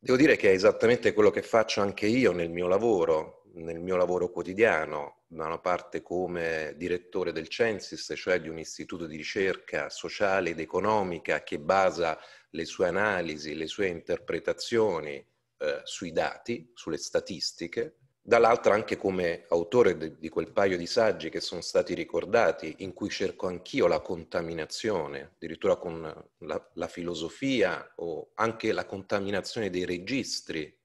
Devo dire che è esattamente quello che faccio anche io nel mio lavoro, nel mio lavoro quotidiano, da una parte come direttore del Censis, cioè di un istituto di ricerca sociale ed economica che basa le sue analisi, le sue interpretazioni eh, sui dati, sulle statistiche, dall'altra anche come autore di quel paio di saggi che sono stati ricordati, in cui cerco anch'io la contaminazione, addirittura con la, la filosofia o anche la contaminazione dei registri,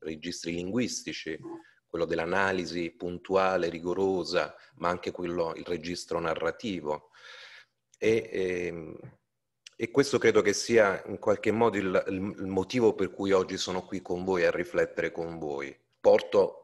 registri linguistici, quello dell'analisi puntuale, rigorosa, ma anche quello, il registro narrativo. E, e, ehm, e questo credo che sia in qualche modo il, il motivo per cui oggi sono qui con voi a riflettere con voi. Porto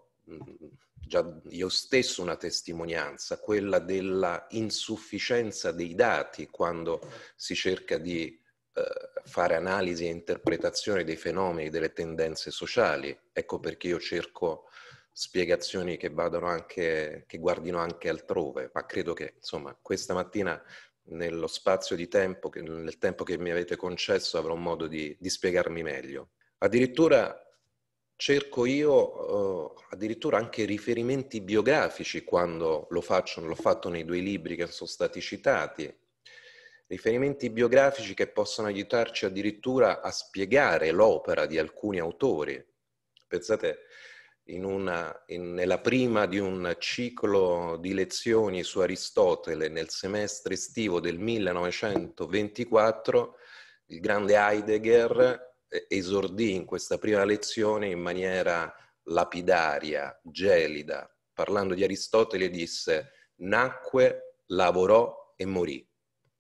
già io stesso una testimonianza, quella della insufficienza dei dati quando si cerca di eh, fare analisi e interpretazione dei fenomeni, delle tendenze sociali. Ecco perché io cerco spiegazioni che vadano anche, che guardino anche altrove, ma credo che insomma questa mattina nello spazio di tempo, nel tempo che mi avete concesso, avrò modo di, di spiegarmi meglio. Addirittura cerco io eh, addirittura anche riferimenti biografici quando lo faccio, l'ho fatto nei due libri che sono stati citati, riferimenti biografici che possono aiutarci addirittura a spiegare l'opera di alcuni autori. Pensate, in una, in, nella prima di un ciclo di lezioni su Aristotele nel semestre estivo del 1924, il grande Heidegger eh, esordì in questa prima lezione in maniera lapidaria, gelida, parlando di Aristotele, disse nacque, lavorò e morì.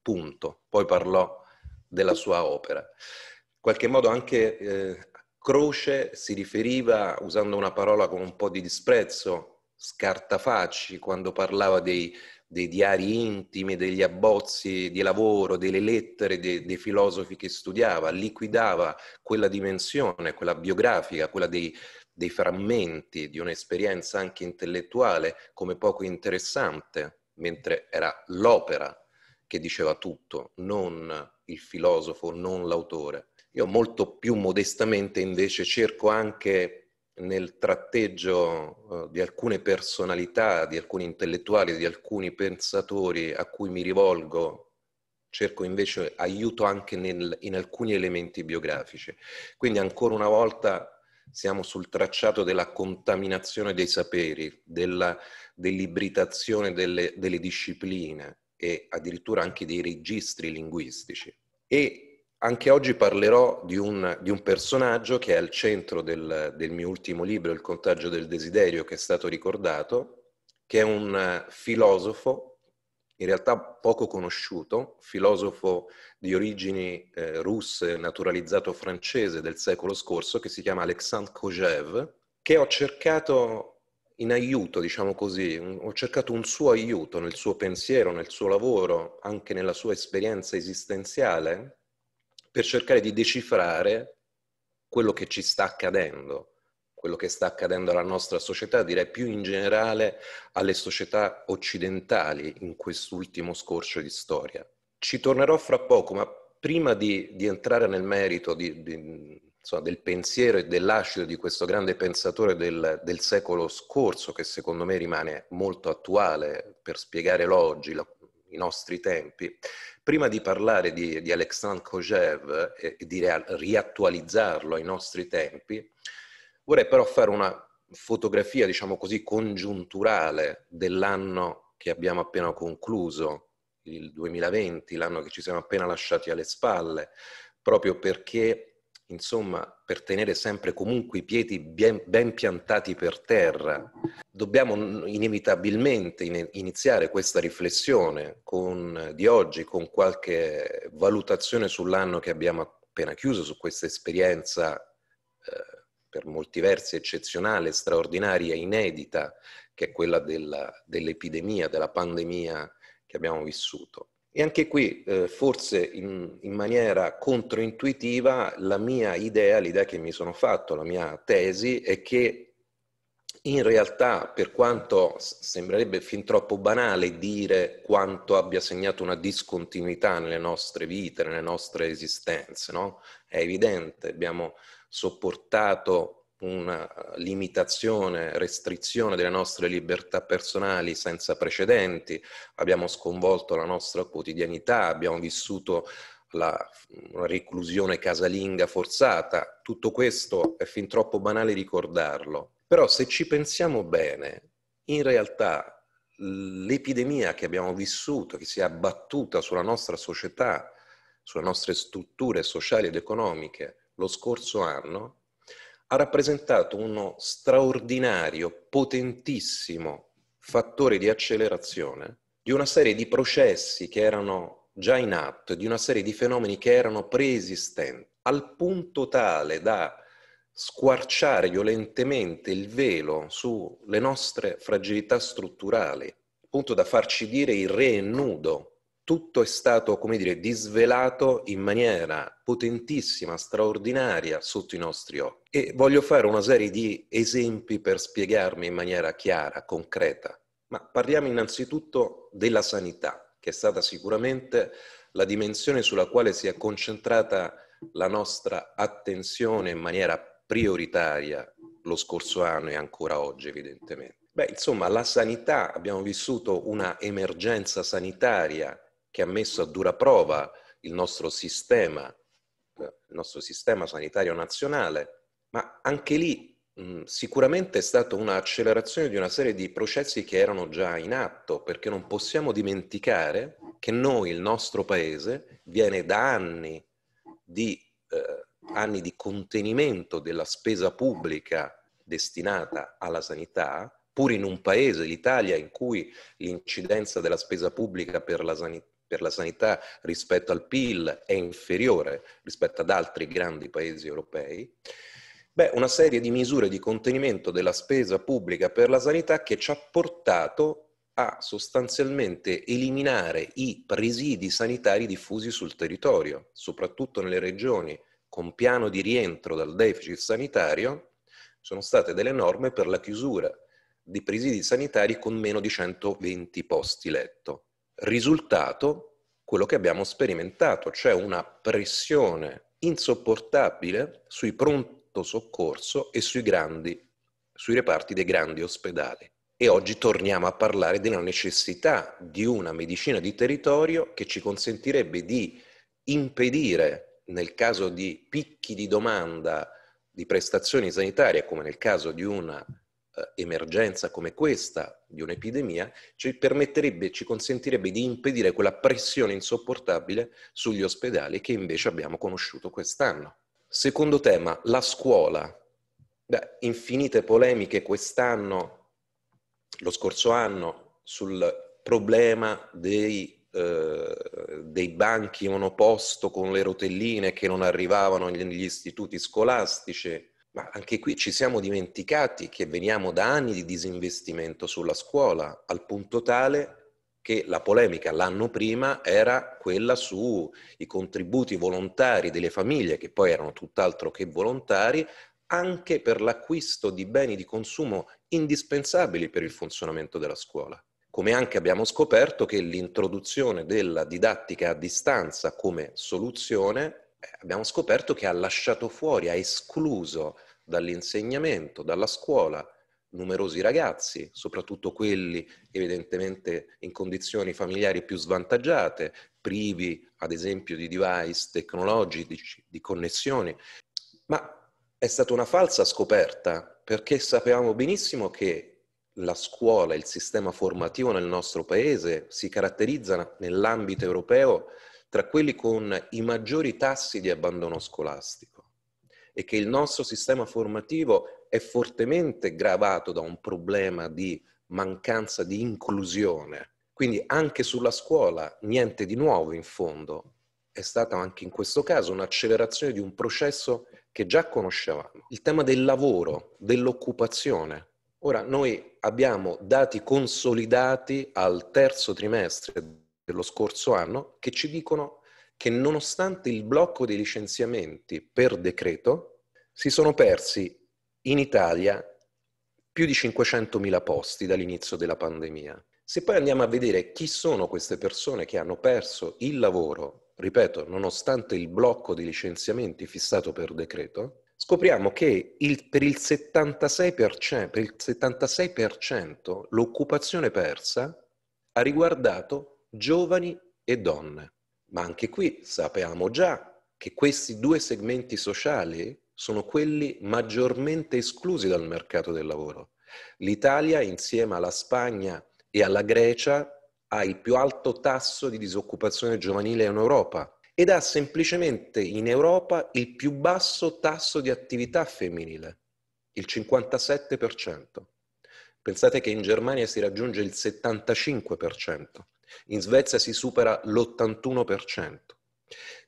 Punto. Poi parlò della sua opera. In qualche modo anche eh, Croce si riferiva, usando una parola con un po' di disprezzo, scartafacci, quando parlava dei, dei diari intimi, degli abbozzi di lavoro, delle lettere dei, dei filosofi che studiava, liquidava quella dimensione, quella biografica, quella dei, dei frammenti di un'esperienza anche intellettuale come poco interessante, mentre era l'opera che diceva tutto, non il filosofo, non l'autore. Io molto più modestamente invece cerco anche nel tratteggio eh, di alcune personalità, di alcuni intellettuali, di alcuni pensatori a cui mi rivolgo, cerco invece aiuto anche nel, in alcuni elementi biografici. Quindi ancora una volta siamo sul tracciato della contaminazione dei saperi, della, dell'ibritazione delle, delle discipline e addirittura anche dei registri linguistici. E anche oggi parlerò di un, di un, personaggio che è al centro del, del mio ultimo libro, Il contagio del desiderio, che è stato ricordato, che è un eh, filosofo, in realtà poco conosciuto, filosofo di origini eh, russe, naturalizzato francese del secolo scorso, che si chiama Alexandre Kojev, che ho cercato in aiuto, diciamo così, ho cercato un suo aiuto nel suo pensiero, nel suo lavoro, anche nella sua esperienza esistenziale per cercare di decifrare quello che ci sta accadendo, quello che sta accadendo alla nostra società, direi più in generale alle società occidentali in quest'ultimo scorcio di storia. Ci tornerò fra poco, ma prima di, di entrare nel merito di, di, insomma, del pensiero e dell'ascito di questo grande pensatore del, del secolo scorso, che secondo me rimane molto attuale per spiegare l'oggi, la, i nostri tempi, Prima di parlare di, di Alexandre Kojev e, e di riattualizzarlo ai nostri tempi, vorrei però fare una fotografia, diciamo così, congiunturale dell'anno che abbiamo appena concluso, il 2020, l'anno che ci siamo appena lasciati alle spalle, proprio perché Insomma, per tenere sempre comunque i piedi ben, ben piantati per terra, dobbiamo inevitabilmente iniziare questa riflessione con, di oggi con qualche valutazione sull'anno che abbiamo appena chiuso, su questa esperienza eh, per molti versi eccezionale, straordinaria, inedita, che è quella della, dell'epidemia, della pandemia che abbiamo vissuto. E anche qui, eh, forse in, in, maniera controintuitiva, la mia idea, l'idea che mi sono fatto, la mia tesi è che in realtà, per quanto sembrerebbe fin troppo banale dire quanto abbia segnato una discontinuità nelle nostre vite, nelle nostre esistenze, no? È evidente, abbiamo sopportato una limitazione, restrizione delle nostre libertà personali senza precedenti, abbiamo sconvolto la nostra quotidianità, abbiamo vissuto la, una reclusione casalinga forzata, tutto questo è fin troppo banale ricordarlo. Però se ci pensiamo bene, in realtà l'epidemia che abbiamo vissuto, che si è abbattuta sulla nostra società, sulle nostre strutture sociali ed economiche lo scorso anno, ha rappresentato uno straordinario, potentissimo fattore di accelerazione di una serie di processi che erano già in atto, di una serie di fenomeni che erano preesistenti, al punto tale da squarciare violentemente il velo sulle nostre fragilità strutturali, appunto da farci dire il re è nudo, tutto è stato, come dire, disvelato in maniera potentissima, straordinaria sotto i nostri occhi. E voglio fare una serie di esempi per spiegarmi in maniera chiara, concreta. Ma parliamo innanzitutto della sanità, che è stata sicuramente la dimensione sulla quale si è concentrata la nostra attenzione in maniera prioritaria lo scorso anno e ancora oggi, evidentemente. Beh, insomma, la sanità, abbiamo vissuto una emergenza sanitaria che ha messo a dura prova il nostro sistema, eh, il nostro sistema sanitario nazionale, ma anche lì sicuramente è stata un'accelerazione di una serie di processi che erano già in atto, perché non possiamo dimenticare che noi, il nostro paese, viene da anni di, eh, anni di contenimento della spesa pubblica destinata alla sanità, pur in un paese, l'Italia, in cui l'incidenza della spesa pubblica per la sanità per la sanità rispetto al PIL è inferiore rispetto ad altri grandi paesi europei, beh, una serie di misure di contenimento della spesa pubblica per la sanità che ci ha portato a sostanzialmente eliminare i presidi sanitari diffusi sul territorio, soprattutto nelle regioni con piano di rientro dal deficit sanitario, sono state delle norme per la chiusura di presidi sanitari con meno di 120 posti letto risultato quello che abbiamo sperimentato, cioè una pressione insopportabile sui pronto soccorso e sui, grandi, sui reparti dei grandi ospedali. E oggi torniamo a parlare della necessità di una medicina di territorio che ci consentirebbe di impedire, nel caso di picchi di domanda di prestazioni sanitarie, come nel caso di una eh, emergenza come questa, di un'epidemia, ci permetterebbe, ci consentirebbe di impedire quella pressione insopportabile sugli ospedali che invece abbiamo conosciuto quest'anno. Secondo tema, la scuola. Beh, infinite polemiche quest'anno, lo scorso anno, sul problema dei, eh, dei banchi monoposto con le rotelline che non arrivavano negli istituti scolastici ma anche qui ci siamo dimenticati che veniamo da anni di disinvestimento sulla scuola, al punto tale che la polemica l'anno prima era quella sui contributi volontari delle famiglie, che poi erano tutt'altro che volontari, anche per l'acquisto di beni di consumo indispensabili per il funzionamento della scuola. Come anche abbiamo scoperto che l'introduzione della didattica a distanza come soluzione abbiamo scoperto che ha lasciato fuori, ha escluso dall'insegnamento, dalla scuola, numerosi ragazzi, soprattutto quelli evidentemente in condizioni familiari più svantaggiate, privi ad esempio di device tecnologici, di connessioni. Ma è stata una falsa scoperta perché sapevamo benissimo che la scuola, il sistema formativo nel nostro paese si caratterizza nell'ambito europeo tra quelli con i maggiori tassi di abbandono scolastico e che il nostro sistema formativo è fortemente gravato da un problema di mancanza di inclusione. Quindi anche sulla scuola niente di nuovo in fondo, è stata anche in questo caso un'accelerazione di un processo che già conoscevamo. Il tema del lavoro, dell'occupazione. Ora noi abbiamo dati consolidati al terzo trimestre dello scorso anno che ci dicono che nonostante il blocco dei licenziamenti per decreto, si sono persi in Italia più di 500.000 posti dall'inizio della pandemia. Se poi andiamo a vedere chi sono queste persone che hanno perso il lavoro, ripeto, nonostante il blocco dei licenziamenti fissato per decreto, scopriamo che il, per, il 76%, per il 76% l'occupazione persa ha riguardato giovani e donne. Ma anche qui sappiamo già che questi due segmenti sociali sono quelli maggiormente esclusi dal mercato del lavoro. L'Italia, insieme alla Spagna e alla Grecia, ha il più alto tasso di disoccupazione giovanile in Europa ed ha semplicemente in Europa il più basso tasso di attività femminile, il 57%. Pensate che in Germania si raggiunge il 75% in Svezia si supera l'81%.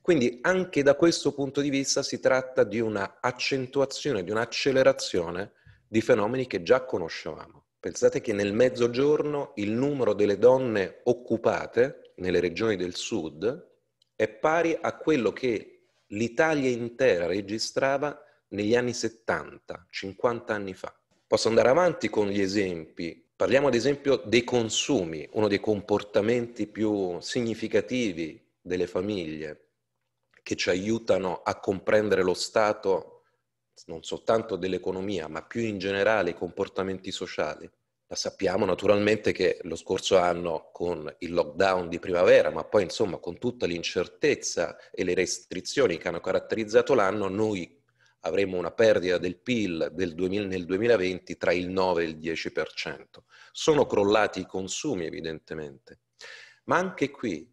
Quindi anche da questo punto di vista si tratta di una accentuazione, di un'accelerazione di fenomeni che già conoscevamo. Pensate che nel mezzogiorno il numero delle donne occupate nelle regioni del sud è pari a quello che l'Italia intera registrava negli anni 70, 50 anni fa. Posso andare avanti con gli esempi Parliamo ad esempio dei consumi, uno dei comportamenti più significativi delle famiglie che ci aiutano a comprendere lo stato non soltanto dell'economia, ma più in generale i comportamenti sociali. La sappiamo naturalmente che lo scorso anno con il lockdown di primavera, ma poi insomma con tutta l'incertezza e le restrizioni che hanno caratterizzato l'anno, noi avremo una perdita del PIL del 2000, nel 2020 tra il 9 e il 10%. Sono crollati i consumi evidentemente, ma anche qui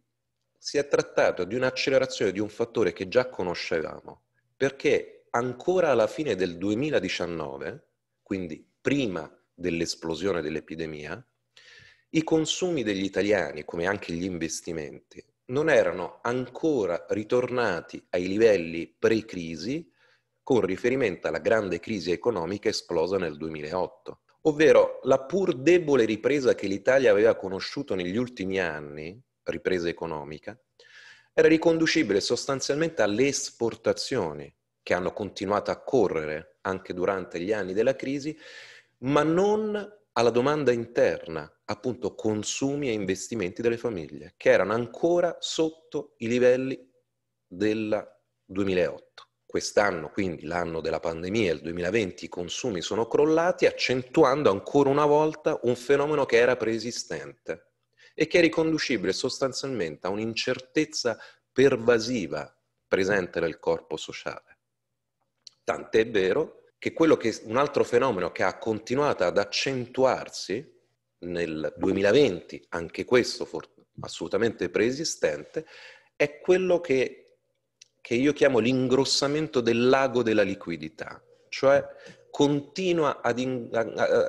si è trattato di un'accelerazione di un fattore che già conoscevamo, perché ancora alla fine del 2019, quindi prima dell'esplosione dell'epidemia, i consumi degli italiani, come anche gli investimenti, non erano ancora ritornati ai livelli pre-crisi con riferimento alla grande crisi economica esplosa nel 2008 ovvero la pur debole ripresa che l'Italia aveva conosciuto negli ultimi anni, ripresa economica, era riconducibile sostanzialmente alle esportazioni che hanno continuato a correre anche durante gli anni della crisi, ma non alla domanda interna, appunto consumi e investimenti delle famiglie, che erano ancora sotto i livelli del 2008. Quest'anno, quindi l'anno della pandemia, il 2020, i consumi sono crollati, accentuando ancora una volta un fenomeno che era preesistente e che è riconducibile sostanzialmente a un'incertezza pervasiva presente nel corpo sociale. Tant'è vero che, che un altro fenomeno che ha continuato ad accentuarsi nel 2020, anche questo assolutamente preesistente, è quello che che io chiamo l'ingrossamento del lago della liquidità, cioè continua ad, in,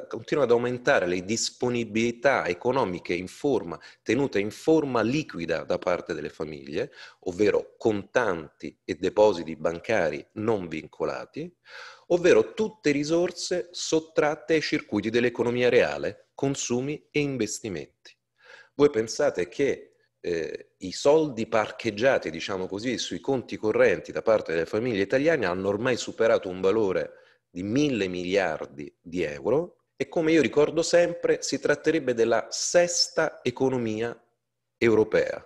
continua ad aumentare le disponibilità economiche in forma, tenute in forma liquida da parte delle famiglie, ovvero contanti e depositi bancari non vincolati, ovvero tutte risorse sottratte ai circuiti dell'economia reale, consumi e investimenti. Voi pensate che eh, i soldi parcheggiati, diciamo così, sui conti correnti da parte delle famiglie italiane hanno ormai superato un valore di mille miliardi di euro e come io ricordo sempre si tratterebbe della sesta economia europea.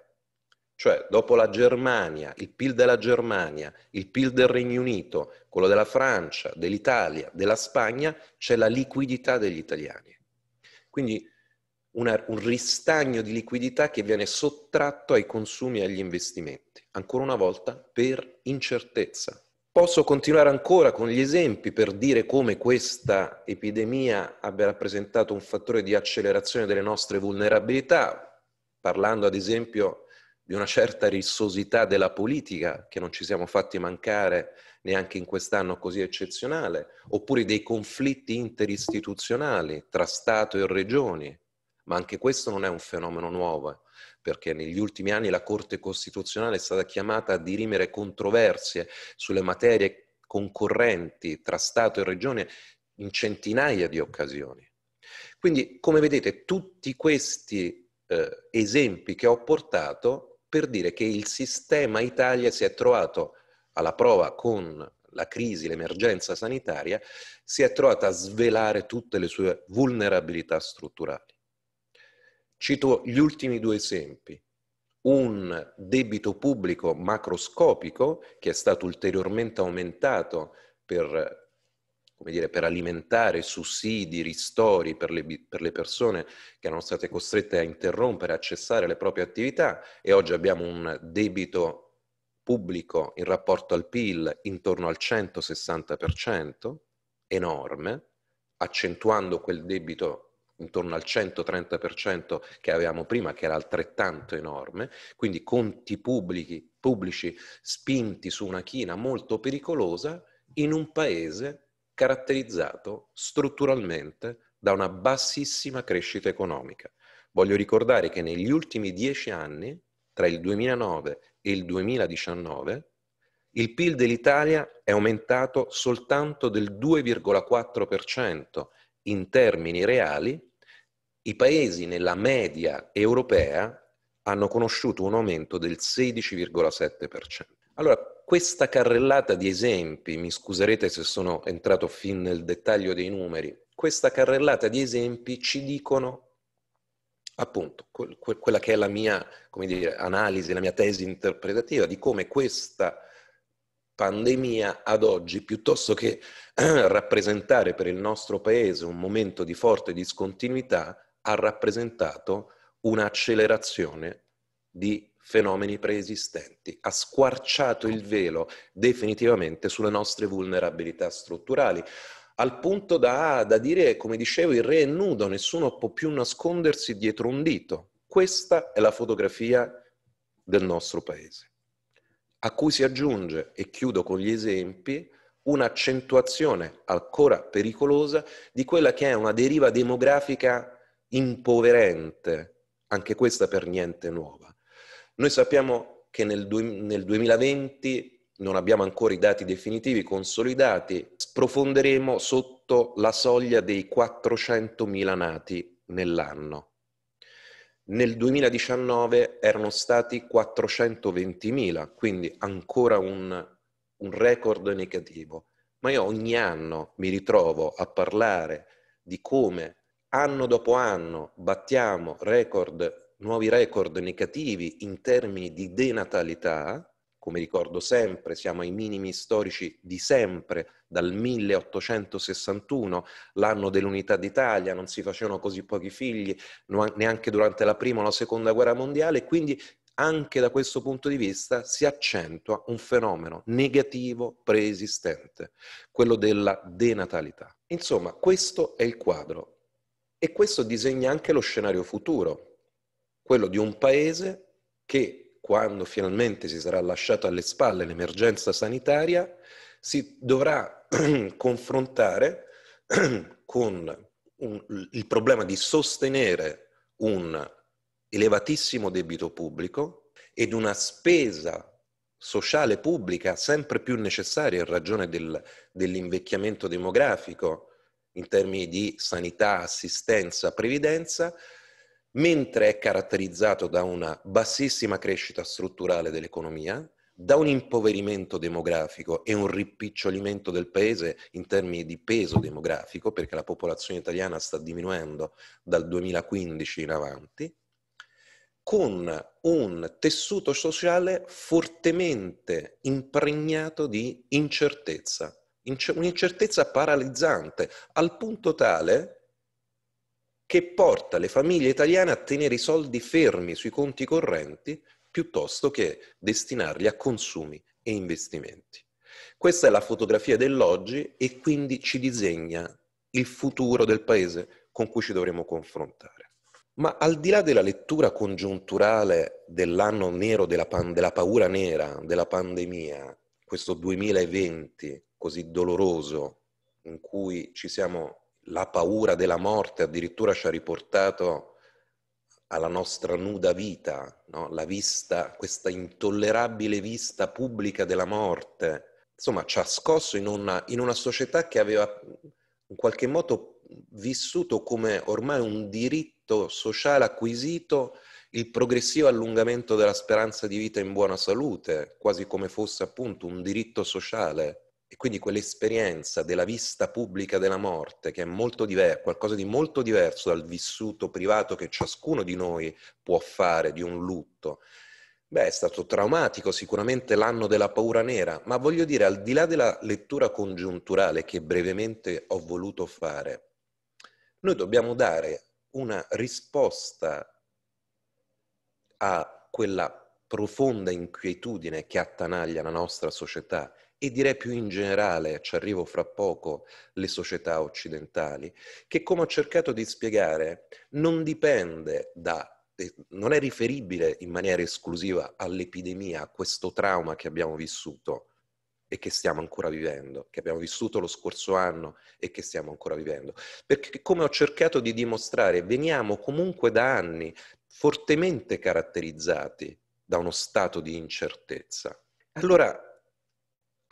Cioè, dopo la Germania, il PIL della Germania, il PIL del Regno Unito, quello della Francia, dell'Italia, della Spagna, c'è la liquidità degli italiani. Quindi una, un ristagno di liquidità che viene sottratto ai consumi e agli investimenti, ancora una volta per incertezza. Posso continuare ancora con gli esempi per dire come questa epidemia abbia rappresentato un fattore di accelerazione delle nostre vulnerabilità, parlando ad esempio di una certa rissosità della politica che non ci siamo fatti mancare neanche in quest'anno così eccezionale, oppure dei conflitti interistituzionali tra Stato e regioni, ma anche questo non è un fenomeno nuovo, eh, perché negli ultimi anni la Corte Costituzionale è stata chiamata a dirimere controversie sulle materie concorrenti tra Stato e Regione in centinaia di occasioni. Quindi, come vedete, tutti questi eh, esempi che ho portato per dire che il sistema Italia si è trovato alla prova con la crisi, l'emergenza sanitaria, si è trovata a svelare tutte le sue vulnerabilità strutturali. Cito gli ultimi due esempi. Un debito pubblico macroscopico che è stato ulteriormente aumentato per, dire, per alimentare sussidi, ristori per le, per le persone che erano state costrette a interrompere, a cessare le proprie attività e oggi abbiamo un debito pubblico in rapporto al PIL intorno al 160%, enorme, accentuando quel debito intorno al 130% che avevamo prima, che era altrettanto enorme, quindi conti pubblici, pubblici spinti su una china molto pericolosa in un paese caratterizzato strutturalmente da una bassissima crescita economica. Voglio ricordare che negli ultimi dieci anni, tra il 2009 e il 2019, il PIL dell'Italia è aumentato soltanto del 2,4% in termini reali i paesi nella media europea hanno conosciuto un aumento del 16,7%. Allora, questa carrellata di esempi, mi scuserete se sono entrato fin nel dettaglio dei numeri, questa carrellata di esempi ci dicono appunto quella che è la mia dire, analisi, la mia tesi interpretativa di come questa pandemia ad oggi, piuttosto che rappresentare per il nostro paese un momento di forte discontinuità, ha rappresentato un'accelerazione di fenomeni preesistenti, ha squarciato il velo definitivamente sulle nostre vulnerabilità strutturali, al punto da, da dire, come dicevo, il re è nudo, nessuno può più nascondersi dietro un dito. Questa è la fotografia del nostro paese, a cui si aggiunge, e chiudo con gli esempi, un'accentuazione ancora pericolosa di quella che è una deriva demografica impoverente, anche questa per niente nuova. Noi sappiamo che nel, du- nel 2020 non abbiamo ancora i dati definitivi consolidati, sprofonderemo sotto la soglia dei 400.000 nati nell'anno. Nel 2019 erano stati 420.000, quindi ancora un, un record negativo. Ma io ogni anno mi ritrovo a parlare di come anno dopo anno battiamo record, nuovi record negativi in termini di denatalità, come ricordo sempre, siamo ai minimi storici di sempre, dal 1861, l'anno dell'unità d'Italia, non si facevano così pochi figli neanche durante la prima o la seconda guerra mondiale, quindi anche da questo punto di vista si accentua un fenomeno negativo preesistente, quello della denatalità. Insomma, questo è il quadro e questo disegna anche lo scenario futuro, quello di un paese che, quando finalmente si sarà lasciato alle spalle l'emergenza sanitaria, si dovrà confrontare con un, il problema di sostenere un elevatissimo debito pubblico ed una spesa sociale pubblica sempre più necessaria in ragione del, dell'invecchiamento demografico in termini di sanità, assistenza, previdenza, mentre è caratterizzato da una bassissima crescita strutturale dell'economia, da un impoverimento demografico e un rippiccolimento del paese in termini di peso demografico, perché la popolazione italiana sta diminuendo dal 2015 in avanti, con un tessuto sociale fortemente impregnato di incertezza un'incertezza paralizzante, al punto tale che porta le famiglie italiane a tenere i soldi fermi sui conti correnti piuttosto che destinarli a consumi e investimenti. Questa è la fotografia dell'oggi e quindi ci disegna il futuro del paese con cui ci dovremo confrontare. Ma al di là della lettura congiunturale dell'anno nero, della, pan, della paura nera, della pandemia, questo 2020 così doloroso in cui ci siamo, la paura della morte addirittura ci ha riportato alla nostra nuda vita, no? la vista, questa intollerabile vista pubblica della morte, insomma ci ha scosso in una, in una società che aveva in qualche modo vissuto come ormai un diritto sociale acquisito il progressivo allungamento della speranza di vita in buona salute, quasi come fosse appunto un diritto sociale. E quindi quell'esperienza della vista pubblica della morte, che è molto diver- qualcosa di molto diverso dal vissuto privato che ciascuno di noi può fare di un lutto, Beh, è stato traumatico sicuramente l'anno della paura nera, ma voglio dire, al di là della lettura congiunturale che brevemente ho voluto fare, noi dobbiamo dare una risposta a quella profonda inquietudine che attanaglia la nostra società e direi più in generale, ci arrivo fra poco, le società occidentali, che come ho cercato di spiegare non dipende da eh, non è riferibile in maniera esclusiva all'epidemia, a questo trauma che abbiamo vissuto e che stiamo ancora vivendo, che abbiamo vissuto lo scorso anno e che stiamo ancora vivendo. Perché come ho cercato di dimostrare, veniamo comunque da anni fortemente caratterizzati da uno stato di incertezza. Allora,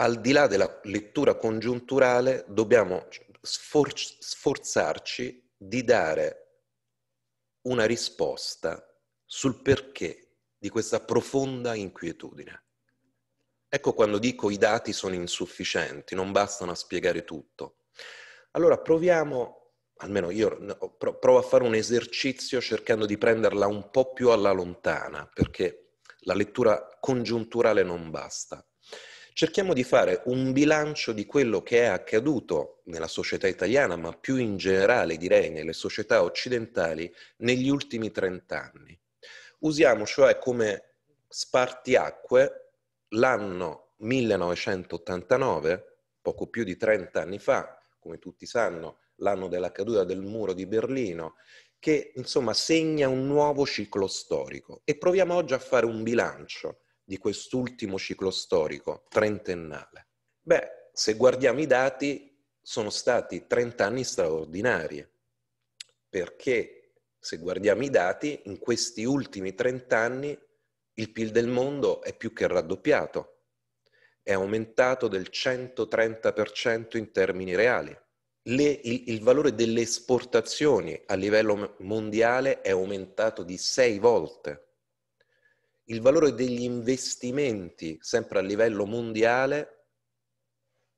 al di là della lettura congiunturale, dobbiamo sfor- sforzarci di dare una risposta sul perché di questa profonda inquietudine. Ecco quando dico i dati sono insufficienti, non bastano a spiegare tutto. Allora proviamo, almeno io provo a fare un esercizio cercando di prenderla un po' più alla lontana, perché la lettura congiunturale non basta cerchiamo di fare un bilancio di quello che è accaduto nella società italiana, ma più in generale direi nelle società occidentali negli ultimi trent'anni. Usiamo cioè come spartiacque l'anno 1989, poco più di 30 anni fa, come tutti sanno, l'anno della caduta del muro di Berlino, che insomma segna un nuovo ciclo storico e proviamo oggi a fare un bilancio di quest'ultimo ciclo storico trentennale? Beh, se guardiamo i dati, sono stati 30 anni straordinari, perché se guardiamo i dati, in questi ultimi 30 anni il PIL del mondo è più che raddoppiato, è aumentato del 130% in termini reali. Le, il, il, valore delle esportazioni a livello mondiale è aumentato di sei volte il valore degli investimenti, sempre a livello mondiale,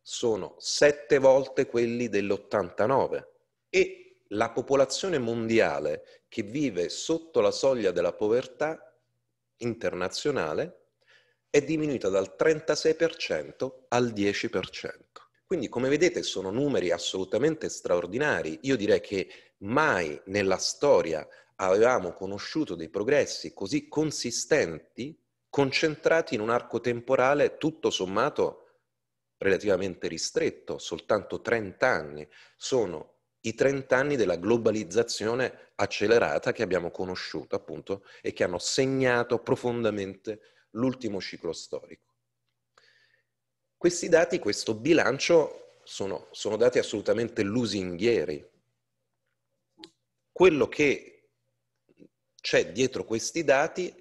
sono sette volte quelli dell'89 e la popolazione mondiale che vive sotto la soglia della povertà internazionale è diminuita dal 36% al 10%. Quindi come vedete sono numeri assolutamente straordinari. Io direi che mai nella storia avevamo conosciuto dei progressi così consistenti, concentrati in un arco temporale tutto sommato relativamente ristretto, soltanto 30 anni. Sono i 30 anni della globalizzazione accelerata che abbiamo conosciuto, appunto, e che hanno segnato profondamente l'ultimo ciclo storico. Questi dati, questo bilancio, sono, sono dati assolutamente lusinghieri. Quello che c'è dietro questi dati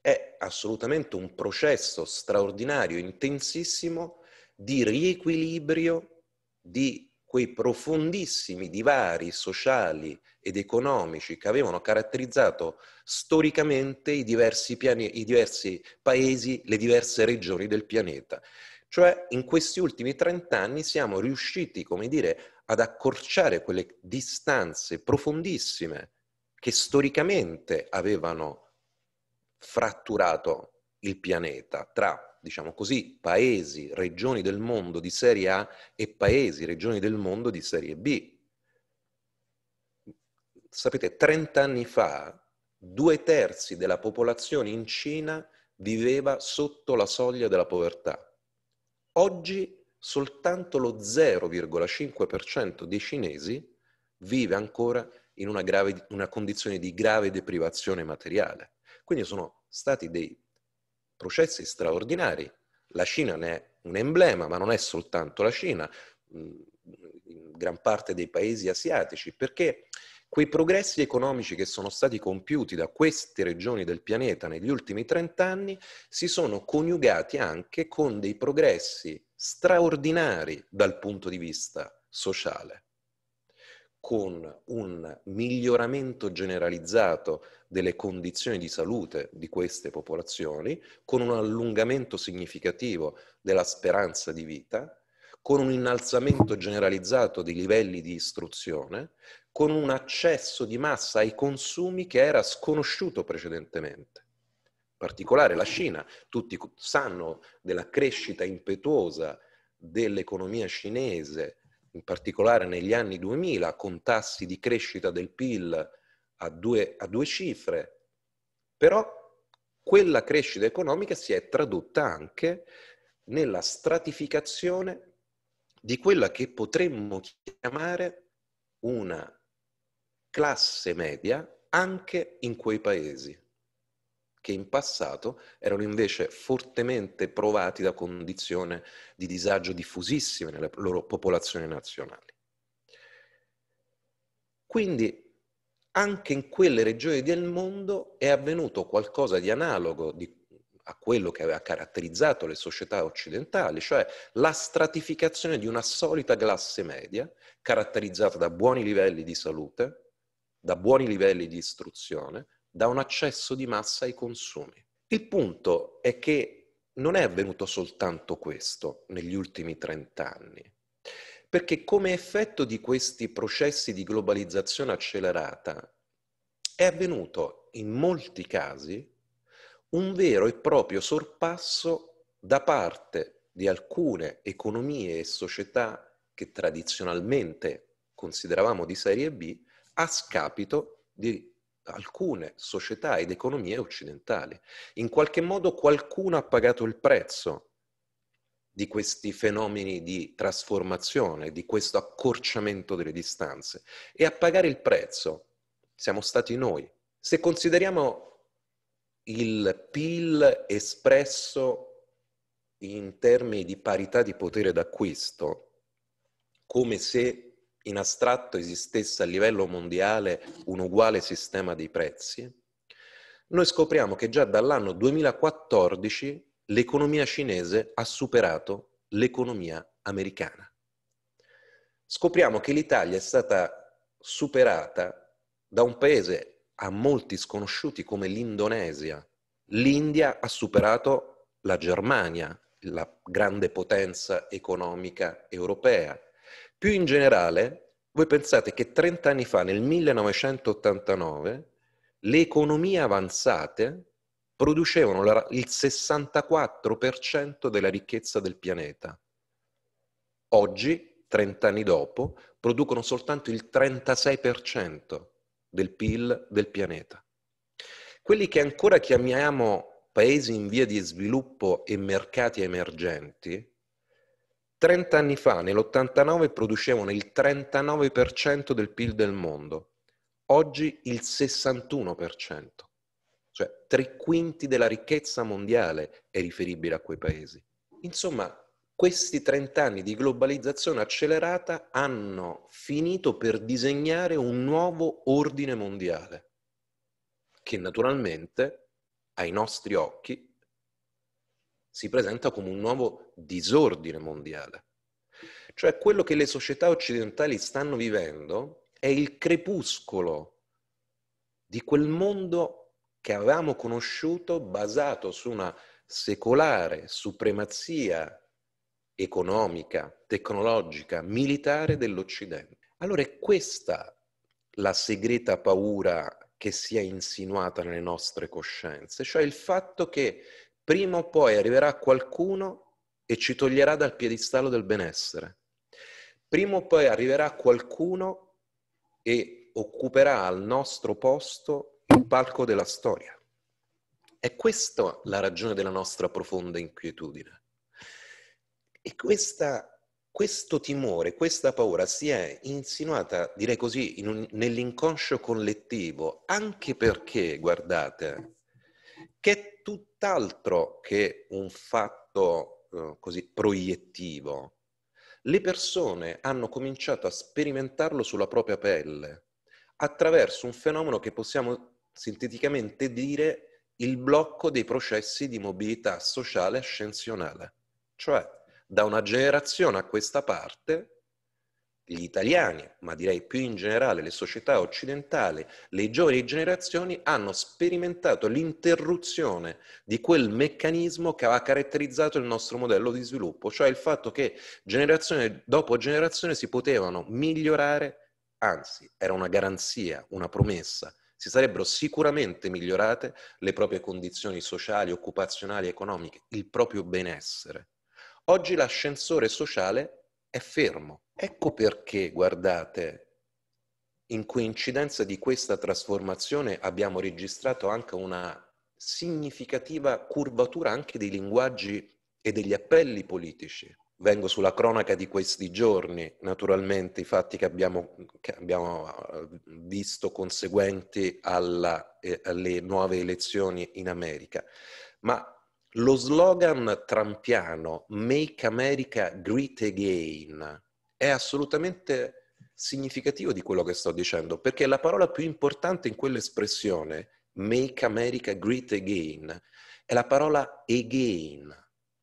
è assolutamente un processo straordinario, intensissimo di riequilibrio di quei profondissimi divari sociali ed economici che avevano caratterizzato storicamente i diversi, piani, i diversi paesi, le diverse regioni del pianeta. Cioè in questi ultimi trent'anni siamo riusciti, come dire, ad accorciare quelle distanze profondissime che storicamente avevano fratturato il pianeta tra, diciamo così, paesi, regioni del mondo di serie A e paesi, regioni del mondo di serie B. Sapete, 30 anni fa due terzi della popolazione in Cina viveva sotto la soglia della povertà. Oggi soltanto lo 0,5% dei cinesi vive ancora in una, grave, una condizione di grave deprivazione materiale. Quindi sono stati dei processi straordinari. La Cina ne è un emblema, ma non è soltanto la Cina, mm, in gran parte dei paesi asiatici, perché quei progressi economici che sono stati compiuti da queste regioni del pianeta negli ultimi 30 anni si sono coniugati anche con dei progressi straordinari dal punto di vista sociale con un miglioramento generalizzato delle condizioni di salute di queste popolazioni, con un allungamento significativo della speranza di vita, con un innalzamento generalizzato dei livelli di istruzione, con un accesso di massa ai consumi che era sconosciuto precedentemente. In particolare la Cina, tutti sanno della crescita impetuosa dell'economia cinese in particolare negli anni 2000, con tassi di crescita del PIL a due, a due cifre, però quella crescita economica si è tradotta anche nella stratificazione di quella che potremmo chiamare una classe media anche in quei paesi che in passato erano invece fortemente provati da condizioni di disagio diffusissime nelle loro popolazioni nazionali. Quindi anche in quelle regioni del mondo è avvenuto qualcosa di analogo di, a quello che aveva caratterizzato le società occidentali, cioè la stratificazione di una solita classe media caratterizzata da buoni livelli di salute, da buoni livelli di istruzione, da un accesso di massa ai consumi. Il punto è che non è avvenuto soltanto questo negli ultimi 30 anni, perché come effetto di questi processi di globalizzazione accelerata è avvenuto in molti casi un vero e proprio sorpasso da parte di alcune economie e società che tradizionalmente consideravamo di serie B a scapito di alcune società ed economie occidentali. In qualche modo qualcuno ha pagato il prezzo di questi fenomeni di trasformazione, di questo accorciamento delle distanze. E a pagare il prezzo siamo stati noi. Se consideriamo il PIL espresso in termini di parità di potere d'acquisto, come se in astratto esistesse a livello mondiale un uguale sistema dei prezzi, noi scopriamo che già dall'anno 2014 l'economia cinese ha superato l'economia americana. Scopriamo che l'Italia è stata superata da un paese a molti sconosciuti come l'Indonesia. L'India ha superato la Germania, la grande potenza economica europea. Più in generale, voi pensate che 30 anni fa, nel 1989, le economie avanzate producevano il 64% della ricchezza del pianeta. Oggi, 30 anni dopo, producono soltanto il 36% del PIL del pianeta. Quelli che ancora chiamiamo paesi in via di sviluppo e mercati emergenti 30 anni fa, nell'89, producevano il 39% del PIL del mondo, oggi il 61%, cioè tre quinti della ricchezza mondiale è riferibile a quei paesi. Insomma, questi 30 anni di globalizzazione accelerata hanno finito per disegnare un nuovo ordine mondiale, che naturalmente ai nostri occhi si presenta come un nuovo disordine mondiale. Cioè quello che le società occidentali stanno vivendo è il crepuscolo di quel mondo che avevamo conosciuto basato su una secolare supremazia economica, tecnologica, militare dell'Occidente. Allora è questa la segreta paura che si è insinuata nelle nostre coscienze, cioè il fatto che prima o poi arriverà qualcuno e ci toglierà dal piedistallo del benessere. Prima o poi arriverà qualcuno e occuperà al nostro posto il palco della storia. È questa la ragione della nostra profonda inquietudine. E questa, questo timore, questa paura si è insinuata, direi così, in un, nell'inconscio collettivo, anche perché, guardate, che tutt'altro che un fatto eh, così proiettivo. Le persone hanno cominciato a sperimentarlo sulla propria pelle attraverso un fenomeno che possiamo sinteticamente dire il blocco dei processi di mobilità sociale ascensionale. Cioè, da una generazione a questa parte gli italiani, ma direi più in generale le società occidentali, le giovani generazioni hanno sperimentato l'interruzione di quel meccanismo che aveva caratterizzato il nostro modello di sviluppo, cioè il fatto che generazione dopo generazione si potevano migliorare, anzi era una garanzia, una promessa, si sarebbero sicuramente migliorate le proprie condizioni sociali, occupazionali, economiche, il proprio benessere. Oggi l'ascensore sociale è fermo Ecco perché, guardate, in coincidenza di questa trasformazione abbiamo registrato anche una significativa curvatura anche dei linguaggi e degli appelli politici. Vengo sulla cronaca di questi giorni, naturalmente i fatti che abbiamo, che abbiamo eh, visto conseguenti alla, eh, alle nuove elezioni in America, ma lo slogan trampiano Make America Great Again è assolutamente significativo di quello che sto dicendo, perché la parola più importante in quell'espressione, Make America Great Again, è la parola again,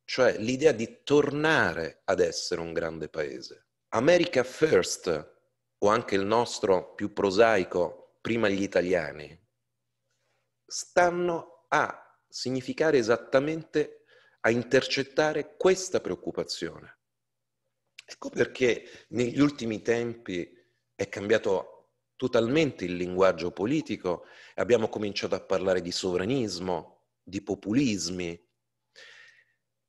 cioè l'idea di tornare ad essere un grande paese. America First, o anche il nostro più prosaico, prima gli italiani, stanno a significare esattamente, a intercettare questa preoccupazione. Ecco perché negli ultimi tempi è cambiato totalmente il linguaggio politico, abbiamo cominciato a parlare di sovranismo, di populismi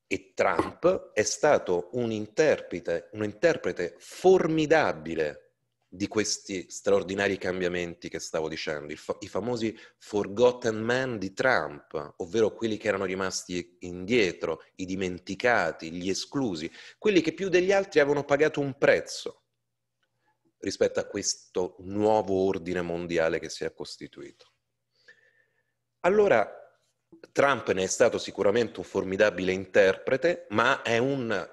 e Trump è stato un interprete, un interprete formidabile di questi straordinari cambiamenti che stavo dicendo, fa- i famosi forgotten men di Trump, ovvero quelli che erano rimasti indietro, i dimenticati, gli esclusi, quelli che più degli altri avevano pagato un prezzo rispetto a questo nuovo ordine mondiale che si è costituito. Allora, Trump ne è stato sicuramente un formidabile interprete, ma è un,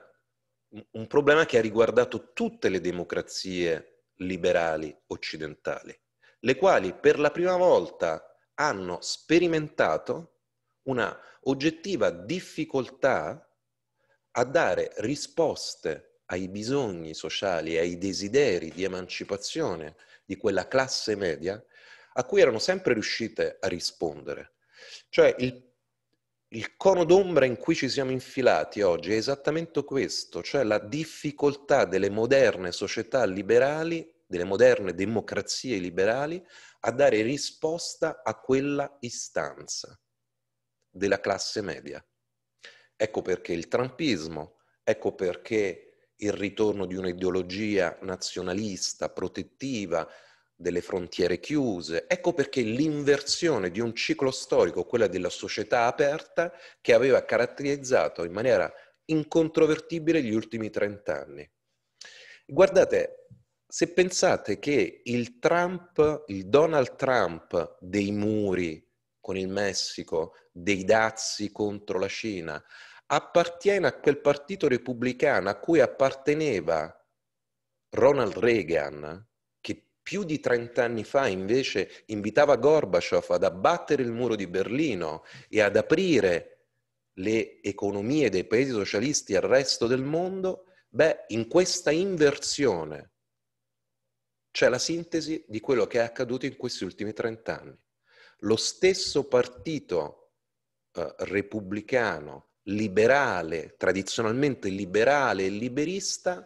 un problema che ha riguardato tutte le democrazie liberali occidentali, le quali per la prima volta hanno sperimentato una oggettiva difficoltà a dare risposte ai bisogni sociali, ai desideri di emancipazione di quella classe media a cui erano sempre riuscite a rispondere. Cioè il il cono d'ombra in cui ci siamo infilati oggi è esattamente questo, cioè la difficoltà delle moderne società liberali, delle moderne democrazie liberali, a dare risposta a quella istanza della classe media. Ecco perché il trampismo, ecco perché il ritorno di un'ideologia nazionalista, protettiva, delle frontiere chiuse. Ecco perché l'inversione di un ciclo storico, quella della società aperta, che aveva caratterizzato in maniera incontrovertibile gli ultimi trent'anni. Guardate, se pensate che il Trump, il Donald Trump dei muri con il Messico, dei dazi contro la Cina, appartiene a quel partito repubblicano a cui apparteneva Ronald Reagan, più di 30 anni fa invece invitava Gorbaciov ad abbattere il muro di Berlino e ad aprire le economie dei paesi socialisti al resto del mondo, beh, in questa inversione c'è la sintesi di quello che è accaduto in questi ultimi 30 anni. Lo stesso partito eh, repubblicano, liberale, tradizionalmente liberale e liberista,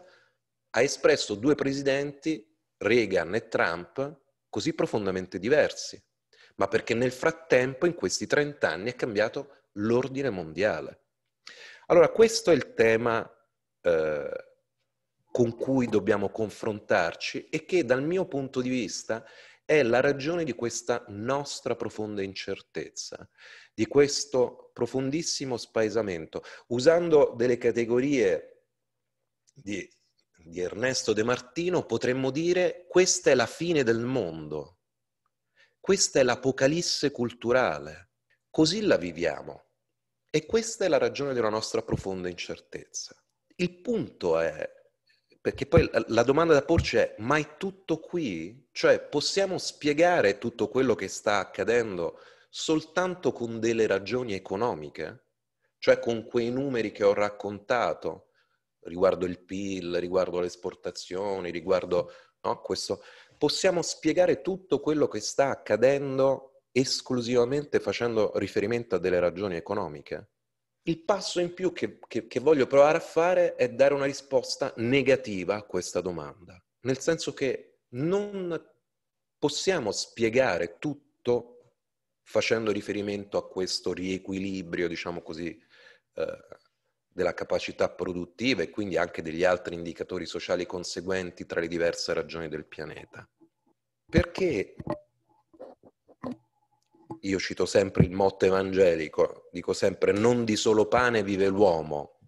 ha espresso due presidenti Reagan e Trump così profondamente diversi, ma perché nel frattempo, in questi 30 anni, è cambiato l'ordine mondiale. Allora, questo è il tema eh, con cui dobbiamo confrontarci e che dal mio punto di vista è la ragione di questa nostra profonda incertezza, di questo profondissimo spaesamento, usando delle categorie di di Ernesto De Martino potremmo dire questa è la fine del mondo, questa è l'apocalisse culturale, così la viviamo e questa è la ragione della nostra profonda incertezza. Il punto è, perché poi la domanda da porci è, ma è tutto qui? Cioè possiamo spiegare tutto quello che sta accadendo soltanto con delle ragioni economiche? Cioè con quei numeri che ho raccontato? riguardo il PIL, riguardo le esportazioni, riguardo no, questo. Possiamo spiegare tutto quello che sta accadendo esclusivamente facendo riferimento a delle ragioni economiche? Il passo in più che, che, che voglio provare a fare è dare una risposta negativa a questa domanda, nel senso che non possiamo spiegare tutto facendo riferimento a questo riequilibrio, diciamo così, eh, della capacità produttiva e quindi anche degli altri indicatori sociali conseguenti tra le diverse ragioni del pianeta. Perché io cito sempre il motto evangelico, dico sempre non di solo pane vive l'uomo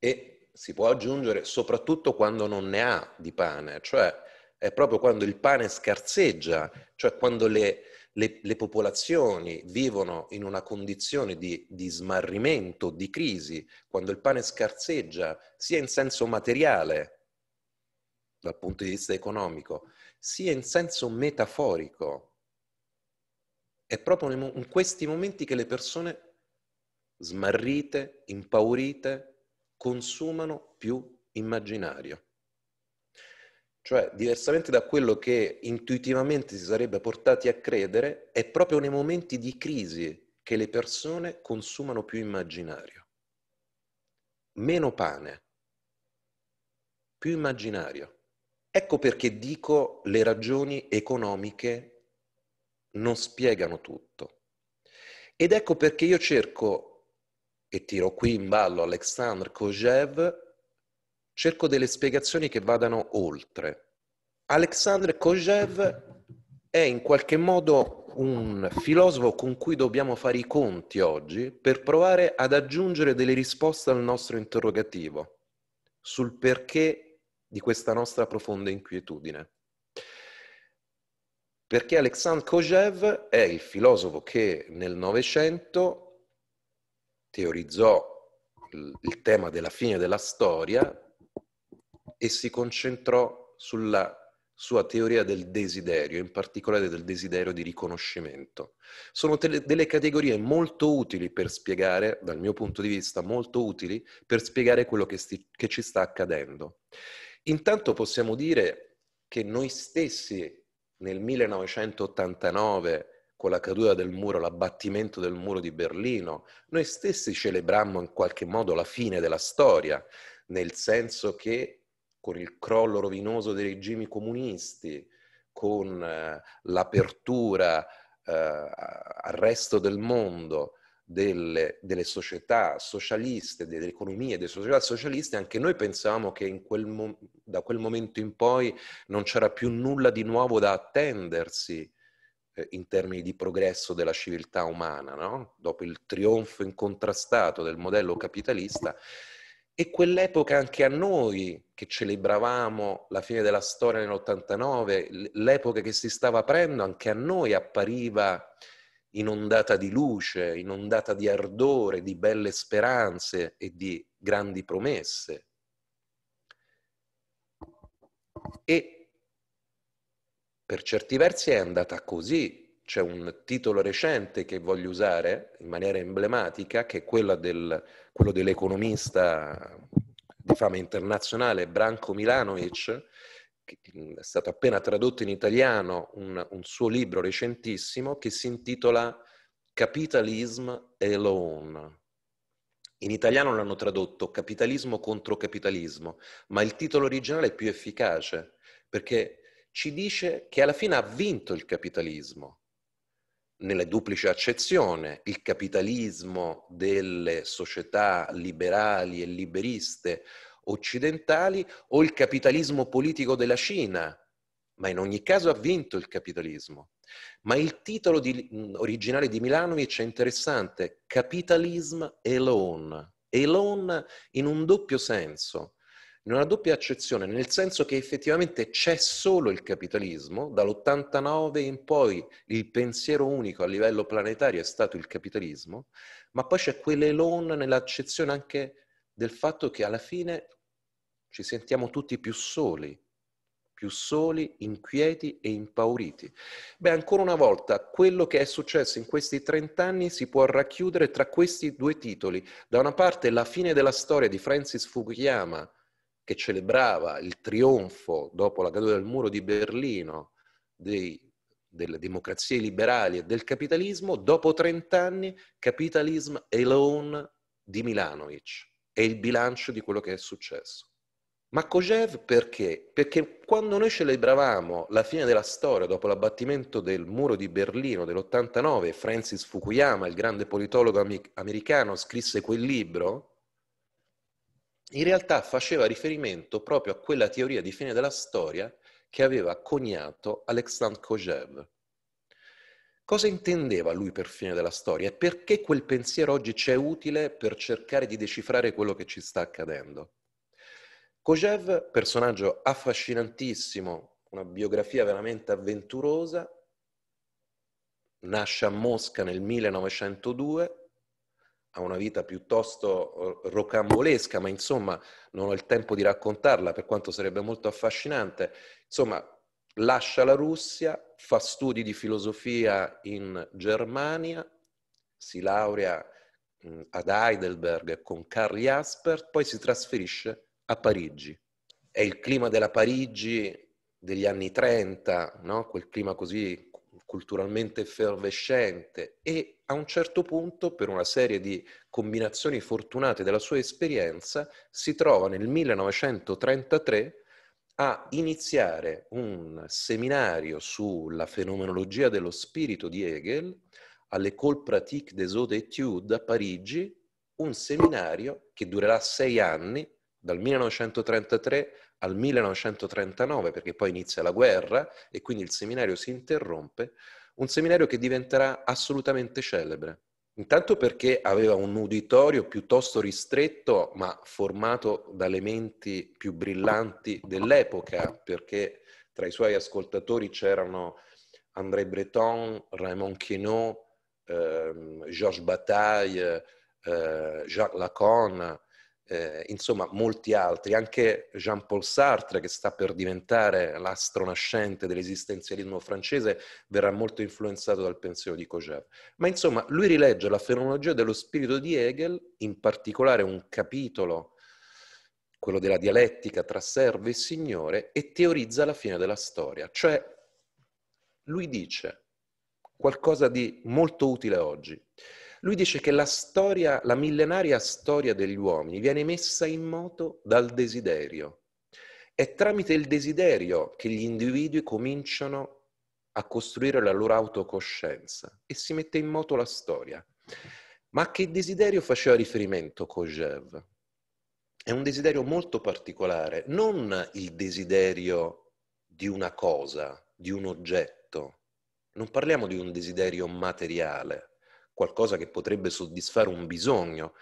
e si può aggiungere soprattutto quando non ne ha di pane, cioè è proprio quando il pane scarseggia, cioè quando le, le, le, popolazioni vivono in una condizione di, di, smarrimento, di crisi, quando il pane scarseggia, sia in senso materiale, dal punto di vista economico, sia in senso metaforico. È proprio in questi momenti che le persone smarrite, impaurite, consumano più immaginario. Cioè, diversamente da quello che intuitivamente si sarebbe portati a credere, è proprio nei momenti di crisi che le persone consumano più immaginario. Meno pane, più immaginario. Ecco perché dico le ragioni economiche non spiegano tutto. Ed ecco perché io cerco, e tiro qui in ballo Alexandre Kojev, cerco delle spiegazioni che vadano oltre. Alexandre Kojev è in qualche modo un filosofo con cui dobbiamo fare i conti oggi per provare ad aggiungere delle risposte al nostro interrogativo sul perché di questa nostra profonda inquietudine. Perché Alexandre Kojev è il filosofo che nel Novecento teorizzò il tema della fine della storia e si concentrò sulla sua teoria del desiderio, in particolare del desiderio di riconoscimento. Sono te- delle categorie molto utili per spiegare, dal mio punto di vista, molto utili per spiegare quello che, sti- che ci sta accadendo. Intanto possiamo dire che noi stessi nel 1989, con la caduta del muro, l'abbattimento del muro di Berlino, noi stessi celebrammo in qualche modo la fine della storia, nel senso che con il crollo rovinoso dei regimi comunisti, con eh, l'apertura eh, al resto del mondo delle, delle società socialiste, delle economie, delle società socialiste, anche noi pensavamo che quel mo- da quel momento in poi non c'era più nulla di nuovo da attendersi eh, in termini di progresso della civiltà umana, no? dopo il trionfo incontrastato del modello capitalista e quell'epoca anche a noi, che celebravamo la fine della storia nell'89, l'epoca che si stava aprendo, anche a noi appariva inondata di luce, inondata di ardore, di belle speranze e di grandi promesse. E per certi versi è andata così c'è un titolo recente che voglio usare in maniera emblematica, che è del, quello dell'economista di fama internazionale Branko Milanovic, che mm, è stato appena tradotto in italiano un, un suo libro recentissimo che si intitola Capitalism Alone. In italiano l'hanno tradotto capitalismo contro capitalismo, ma il titolo originale è più efficace perché ci dice che alla fine ha vinto il capitalismo, nella duplice accezione, il capitalismo delle società liberali e liberiste occidentali o il capitalismo politico della Cina, ma in ogni caso ha vinto il capitalismo. Ma il titolo di, mm, originale di Milanovic è interessante, Capitalism Alone, alone in un doppio senso, in una doppia accezione, nel senso che effettivamente c'è solo il capitalismo, dall'89 in poi il pensiero unico a livello planetario è stato il capitalismo, ma poi c'è quell'elon nell'accezione anche del fatto che alla fine ci sentiamo tutti più soli, più soli, inquieti e impauriti. Beh, ancora una volta, quello che è successo in questi 30 anni si può racchiudere tra questi due titoli. Da una parte la fine della storia di Francis Fukuyama, che celebrava il trionfo dopo la caduta del muro di Berlino dei, delle democrazie liberali e del capitalismo, dopo 30 anni Capitalism Alone di Milanovic è il bilancio di quello che è successo. Ma Kojev perché? Perché quando noi celebravamo la fine della storia dopo l'abbattimento del muro di Berlino dell'89, Francis Fukuyama, il grande politologo americano, scrisse quel libro, in realtà faceva riferimento proprio a quella teoria di fine della storia che aveva coniato Alexandre Kojev. Cosa intendeva lui per fine della storia e perché quel pensiero oggi c'è utile per cercare di decifrare quello che ci sta accadendo? Kojev, personaggio affascinantissimo, una biografia veramente avventurosa, nasce a Mosca nel 1902, ha una vita piuttosto rocambolesca, ma insomma non ho il tempo di raccontarla per quanto sarebbe molto affascinante. Insomma, lascia la Russia, fa studi di filosofia in Germania, si laurea mm, ad Heidelberg con Karl Jaspers, poi si trasferisce a Parigi. È il clima della Parigi degli anni 30, no? quel clima così culturalmente effervescente e a un certo punto, per una serie di combinazioni fortunate della sua esperienza, si trova nel 1933 a iniziare un seminario sulla fenomenologia dello spirito di Hegel alle all'École pratique des eaux d'études a Parigi, un seminario che durerà sei anni, dal 1933 al 1939, perché poi inizia la guerra e quindi il seminario si interrompe, un seminario che diventerà assolutamente celebre. Intanto perché aveva un uditorio piuttosto ristretto, ma formato dalle menti più brillanti dell'epoca, perché tra i suoi ascoltatori c'erano André Breton, Raymond Queneau, eh, Georges Bataille, eh, Jacques Lacan, eh, insomma molti altri, anche Jean-Paul Sartre che sta per diventare l'astro nascente dell'esistenzialismo francese verrà molto influenzato dal pensiero di Kojev. Ma insomma lui rilegge la fenomenologia dello spirito di Hegel, in particolare un capitolo, quello della dialettica tra servo e signore, e teorizza la fine della storia. Cioè lui dice qualcosa di molto utile oggi. Lui dice che la storia, la millenaria storia degli uomini viene messa in moto dal desiderio. È tramite il desiderio che gli individui cominciano a costruire la loro autocoscienza e si mette in moto la storia. Ma a che desiderio faceva riferimento Kojev? È un desiderio molto particolare, non il desiderio di una cosa, di un oggetto. Non parliamo di un desiderio materiale, qualcosa che potrebbe soddisfare un bisogno,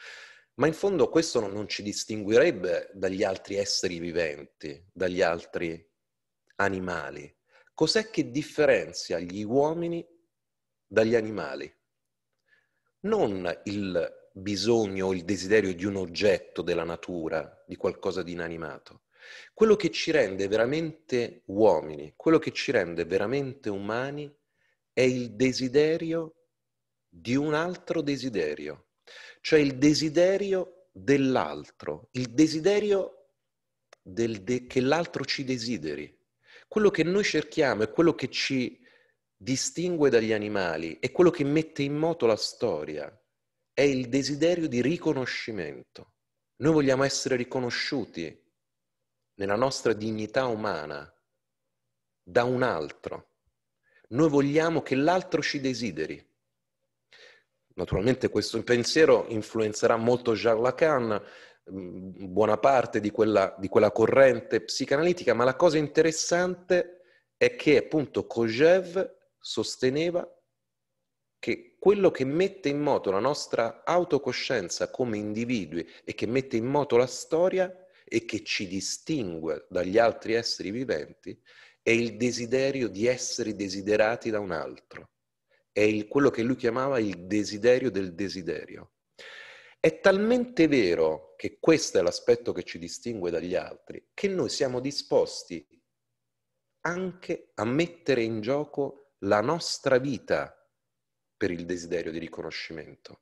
ma in fondo questo non ci distinguerebbe dagli altri esseri viventi, dagli altri animali. Cos'è che differenzia gli uomini dagli animali? Non il bisogno o il desiderio di un oggetto della natura, di qualcosa di inanimato. Quello che ci rende veramente uomini, quello che ci rende veramente umani è il desiderio di un altro desiderio, cioè il desiderio dell'altro, il desiderio del de- che l'altro ci desideri. Quello che noi cerchiamo è quello che ci distingue dagli animali, è quello che mette in moto la storia, è il desiderio di riconoscimento. Noi vogliamo essere riconosciuti nella nostra dignità umana da un altro. Noi vogliamo che l'altro ci desideri. Naturalmente questo pensiero influenzerà molto Jacques Lacan, mm, buona parte di quella, di quella corrente psicanalitica, ma la cosa interessante è che appunto Kojev sosteneva che quello che mette in moto la nostra autocoscienza come individui e che mette in moto la storia e che ci distingue dagli altri esseri viventi è il desiderio di essere desiderati da un altro è il, quello che lui chiamava il desiderio del desiderio. È talmente vero che questo è l'aspetto che ci distingue dagli altri, che noi siamo disposti anche a mettere in gioco la nostra vita per il desiderio di riconoscimento.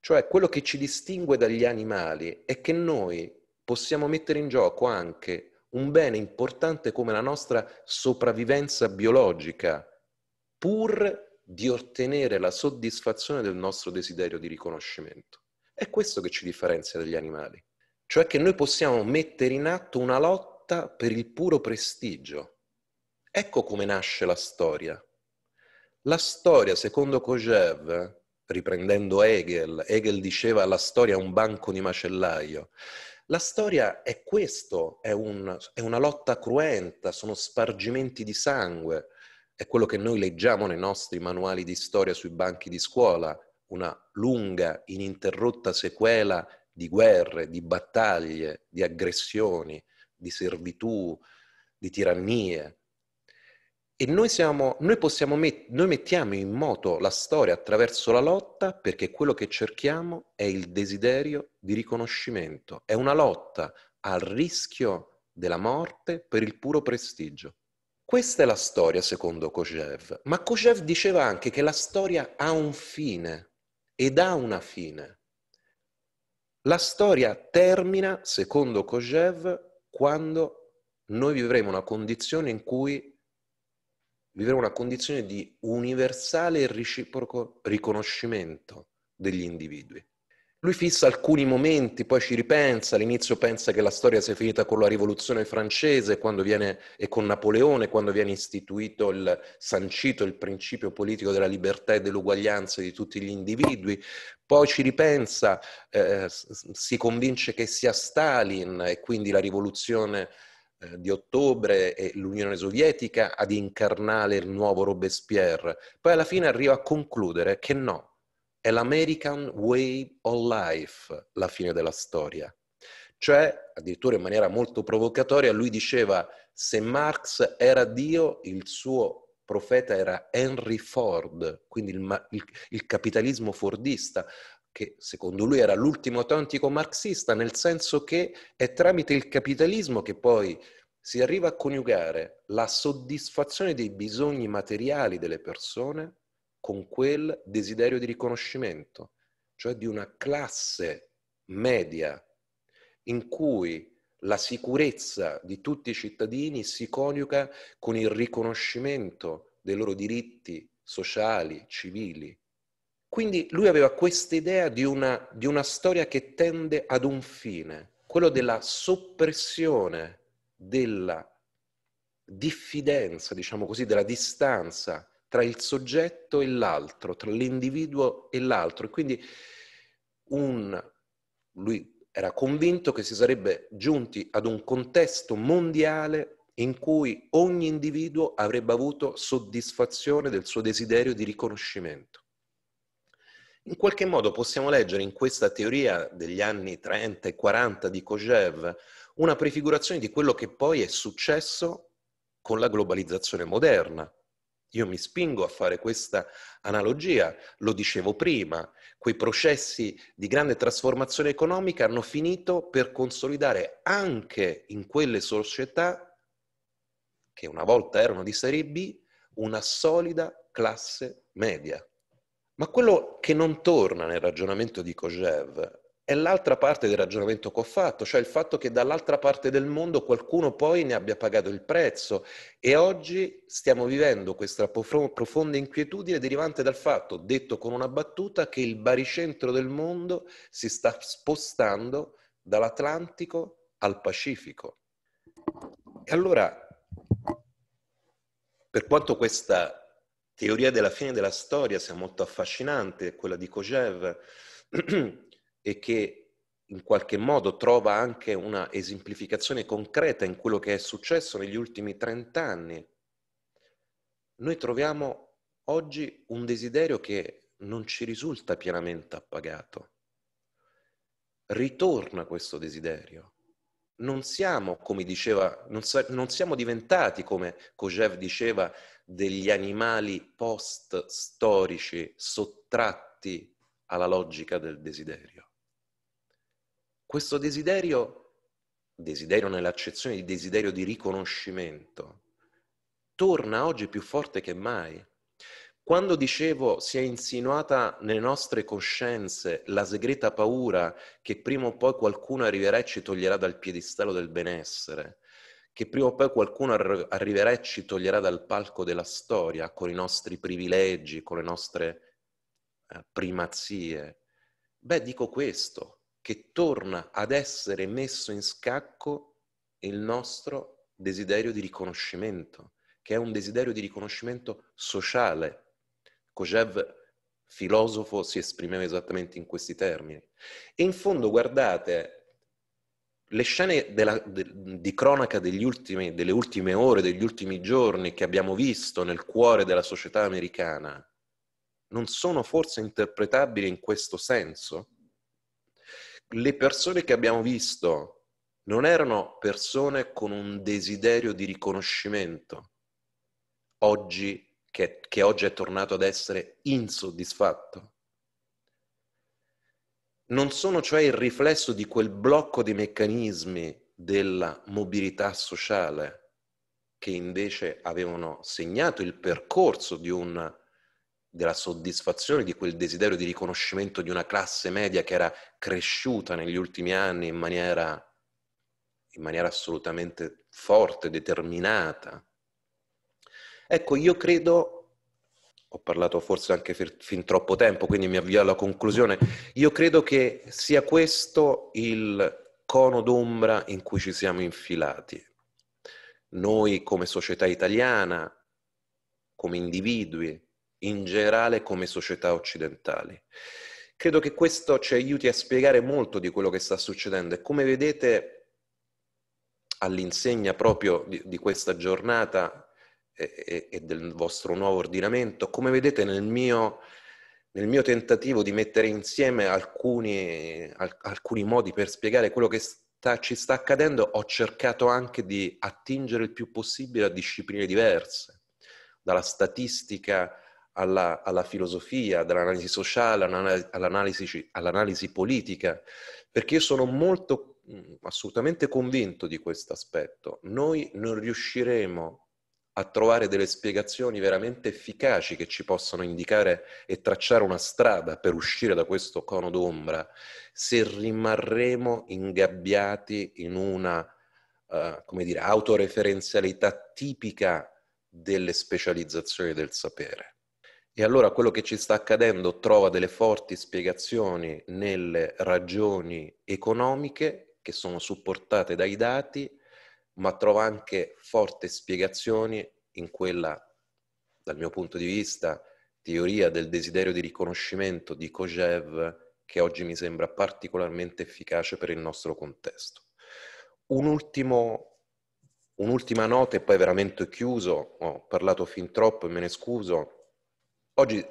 Cioè quello che ci distingue dagli animali è che noi possiamo mettere in gioco anche un bene importante come la nostra sopravvivenza biologica pur di ottenere la soddisfazione del nostro desiderio di riconoscimento. È questo che ci differenzia dagli animali, cioè che noi possiamo mettere in atto una lotta per il puro prestigio. Ecco come nasce la storia. La storia, secondo Kojev, riprendendo Hegel, Hegel diceva la storia è un banco di macellaio. La storia è questo, è, un, è, una lotta cruenta, sono spargimenti di sangue, è quello che noi leggiamo nei nostri manuali di storia sui banchi di scuola, una lunga, ininterrotta sequela di guerre, di battaglie, di aggressioni, di servitù, di tirannie. E noi, siamo, noi, possiamo met- noi mettiamo in moto la storia attraverso la lotta perché quello che cerchiamo è il desiderio di riconoscimento, è una lotta al rischio della morte per il puro prestigio. Questa è la storia secondo Kojev, ma Kojev diceva anche che la storia ha un fine ed ha una fine. La storia termina, secondo Kojev, quando noi vivremo una condizione in cui vivremo una condizione di universale e reciproco riconoscimento degli individui. Lui fissa alcuni momenti, poi ci ripensa, all'inizio pensa che la storia sia finita con la rivoluzione francese viene, e con Napoleone, quando viene istituito, il, sancito il principio politico della libertà e dell'uguaglianza di tutti gli individui, poi ci ripensa, eh, si convince che sia Stalin e quindi la rivoluzione eh, di ottobre e l'Unione Sovietica ad incarnare il nuovo Robespierre, poi alla fine arriva a concludere che no, è l'American Way of Life, la fine della storia. Cioè, addirittura in maniera molto provocatoria, lui diceva se Marx era Dio, il suo profeta era Henry Ford, quindi il, il, il capitalismo fordista, che secondo lui era l'ultimo autentico marxista, nel senso che è tramite il capitalismo che poi si arriva a coniugare la soddisfazione dei bisogni materiali delle persone con quel desiderio di riconoscimento, cioè di una classe media in cui la sicurezza di tutti i cittadini si coniuga con il riconoscimento dei loro diritti sociali, civili. Quindi lui aveva questa idea di una, di una storia che tende ad un fine, quello della soppressione della diffidenza, diciamo così, della distanza tra il soggetto e l'altro, tra l'individuo e l'altro. E quindi un, lui era convinto che si sarebbe giunti ad un contesto mondiale in cui ogni individuo avrebbe avuto soddisfazione del suo desiderio di riconoscimento. In qualche modo possiamo leggere in questa teoria degli anni 30 e 40 di Kojev una prefigurazione di quello che poi è successo con la globalizzazione moderna, io mi spingo a fare questa analogia, lo dicevo prima, quei processi di grande trasformazione economica hanno finito per consolidare anche in quelle società, che una volta erano di serie B, una solida classe media. Ma quello che non torna nel ragionamento di Kojev è l'altra parte del ragionamento che ho fatto, cioè il fatto che dall'altra parte del mondo qualcuno poi ne abbia pagato il prezzo e oggi stiamo vivendo questa profonda inquietudine derivante dal fatto, detto con una battuta, che il baricentro del mondo si sta spostando dall'Atlantico al Pacifico. E allora, per quanto questa teoria della fine della storia sia molto affascinante, quella di Kojev, e che in qualche modo trova anche una esemplificazione concreta in quello che è successo negli ultimi 30 anni, noi troviamo oggi un desiderio che non ci risulta pienamente appagato. Ritorna questo desiderio. Non siamo, come diceva, non, sa- non siamo diventati, come Kojev diceva, degli animali post-storici sottratti alla logica del desiderio questo desiderio, desiderio nell'accezione di desiderio di riconoscimento, torna oggi più forte che mai. Quando dicevo si è insinuata nelle nostre coscienze la segreta paura che prima o poi qualcuno arriverà e ci toglierà dal piedistallo del benessere, che prima o poi qualcuno arri- arriverà e ci toglierà dal palco della storia con i nostri privilegi, con le nostre eh, primazie. Beh, dico questo, che torna ad essere messo in scacco il nostro desiderio di riconoscimento, che è un desiderio di riconoscimento sociale. Kojev, filosofo, si esprimeva esattamente in questi termini. E in fondo, guardate, le scene della, de, di cronaca ultimi, delle ultime ore, degli ultimi giorni che abbiamo visto nel cuore della società americana non sono forse interpretabili in questo senso? le persone che abbiamo visto non erano persone con un desiderio di riconoscimento, oggi, che, che oggi è tornato ad essere insoddisfatto. Non sono cioè il riflesso di quel blocco di meccanismi della mobilità sociale che invece avevano segnato il percorso di un della soddisfazione, di quel desiderio di riconoscimento di una classe media che era cresciuta negli ultimi anni in maniera, in maniera assolutamente forte, determinata. Ecco, io credo, ho parlato forse anche fin troppo tempo, quindi mi avvio alla conclusione, io credo che sia questo il cono d'ombra in cui ci siamo infilati. Noi come società italiana, come individui, in generale come società occidentali. Credo che questo ci aiuti a spiegare molto di quello che sta succedendo e come vedete all'insegna proprio di, di questa giornata e, e, del vostro nuovo ordinamento, come vedete nel mio, nel mio tentativo di mettere insieme alcuni, al, alcuni modi per spiegare quello che sta, ci sta accadendo, ho cercato anche di attingere il più possibile a discipline diverse, dalla statistica alla, alla filosofia, dall'analisi sociale, all'analisi, all'analisi politica, perché io sono molto mm, assolutamente convinto di questo aspetto. Noi non riusciremo a trovare delle spiegazioni veramente efficaci che ci possano indicare e tracciare una strada per uscire da questo cono d'ombra se rimarremo ingabbiati in una, uh, come dire, autoreferenzialità tipica delle specializzazioni del sapere. E allora quello che ci sta accadendo trova delle forti spiegazioni nelle ragioni economiche che sono supportate dai dati, ma trova anche forti spiegazioni in quella, dal mio punto di vista, teoria del desiderio di riconoscimento di Kojev che oggi mi sembra particolarmente efficace per il nostro contesto. Un ultimo, un'ultima nota e poi veramente chiuso, ho parlato fin troppo e me ne scuso, oggi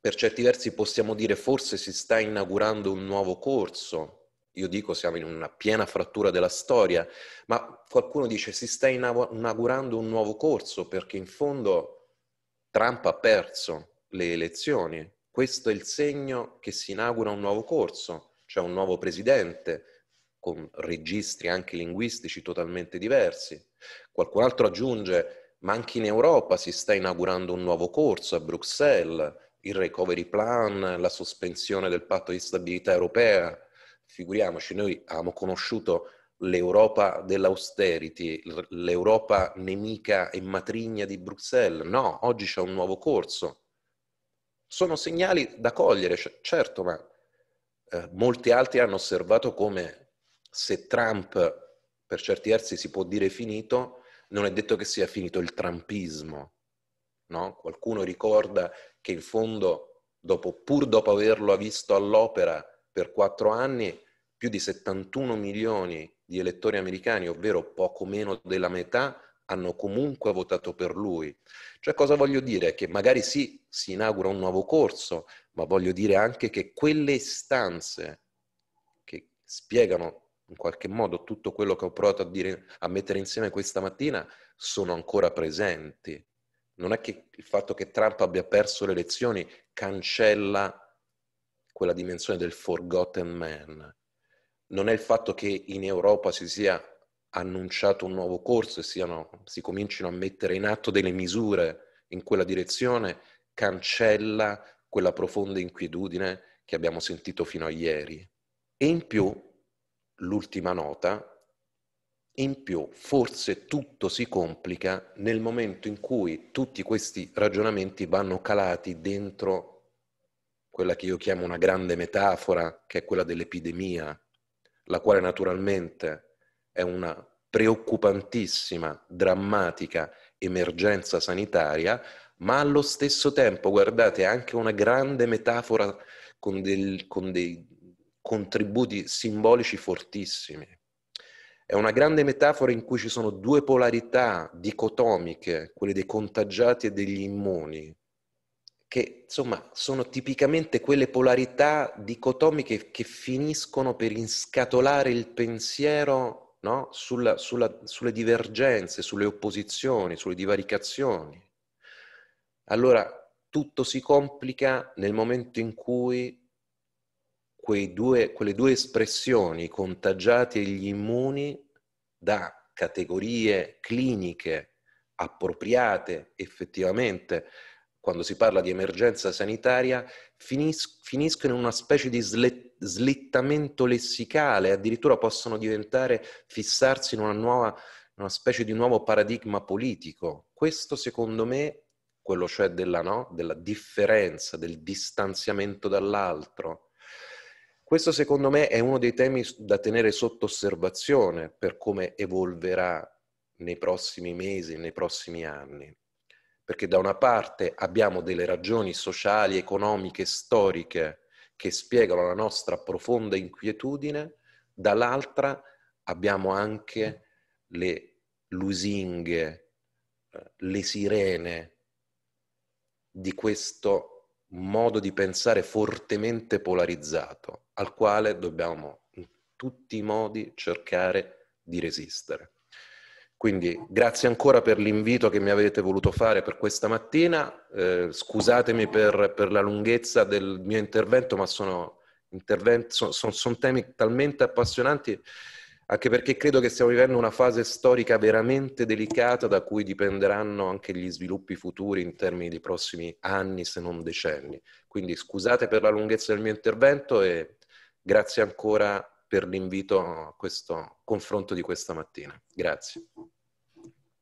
per certi versi possiamo dire forse si sta inaugurando un nuovo corso. Io dico siamo in una piena frattura della storia, ma qualcuno dice si sta inaugurando un nuovo corso perché in fondo Trump ha perso le elezioni. Questo è il segno che si inaugura un nuovo corso, cioè un nuovo presidente con registri anche linguistici totalmente diversi. Qualcun altro aggiunge ma anche in Europa si sta inaugurando un nuovo corso a Bruxelles, il recovery plan, la sospensione del patto di stabilità europea. Figuriamoci, noi abbiamo conosciuto l'Europa dell'austerity, l'Europa nemica e matrigna di Bruxelles. No, oggi c'è un nuovo corso. Sono segnali da cogliere, certo, ma eh, molti altri hanno osservato come se Trump per certi versi si può dire finito, non è detto che sia finito il trampismo. No? Qualcuno ricorda che in fondo, dopo, pur dopo averlo visto all'opera per quattro anni, più di 71 milioni di elettori americani, ovvero poco meno della metà, hanno comunque votato per lui. Cioè cosa voglio dire? Che magari sì, si inaugura un nuovo corso, ma voglio dire anche che quelle istanze che spiegano in qualche modo tutto quello che ho provato a, dire, a mettere insieme questa mattina sono ancora presenti. Non è che il fatto che Trump abbia perso le elezioni cancella quella dimensione del forgotten man. Non è il fatto che in Europa si sia annunciato un nuovo corso e siano, si comincino a mettere in atto delle misure in quella direzione, cancella quella profonda inquietudine che abbiamo sentito fino a ieri. E in più l'ultima nota, in più forse tutto si complica nel momento in cui tutti questi ragionamenti vanno calati dentro quella che io chiamo una grande metafora, che è quella dell'epidemia, la quale naturalmente è una preoccupantissima, drammatica emergenza sanitaria, ma allo stesso tempo, guardate, è anche una grande metafora con, del, con dei contributi simbolici fortissimi. È una grande metafora in cui ci sono due polarità dicotomiche, quelle dei contagiati e degli immuni, che insomma sono tipicamente quelle polarità dicotomiche che finiscono per inscatolare il pensiero no? sulla, sulla, sulle divergenze, sulle opposizioni, sulle divaricazioni. Allora tutto si complica nel momento in cui due, quelle due espressioni, contagiati e gli immuni, da categorie cliniche appropriate effettivamente quando si parla di emergenza sanitaria, finis- finiscono in una specie di sle- slittamento lessicale, addirittura possono diventare, fissarsi in una nuova, una specie di nuovo paradigma politico. Questo secondo me, quello cioè della, no? della differenza, del distanziamento dall'altro, questo secondo me è uno dei temi da tenere sotto osservazione per come evolverà nei prossimi mesi, nei prossimi anni. Perché da una parte abbiamo delle ragioni sociali, economiche, storiche che spiegano la nostra profonda inquietudine, dall'altra abbiamo anche le lusinghe, eh, le sirene di questo modo di pensare fortemente polarizzato al quale dobbiamo in tutti i modi cercare di resistere. Quindi grazie ancora per l'invito che mi avete voluto fare per questa mattina, eh, scusatemi per, per, la lunghezza del mio intervento, ma sono, sono, sono temi talmente appassionanti anche perché credo che stiamo vivendo una fase storica veramente delicata da cui dipenderanno anche gli sviluppi futuri in termini di prossimi anni, se non decenni. Quindi scusate per la lunghezza del mio intervento e Grazie ancora per l'invito a questo confronto di questa mattina. Grazie.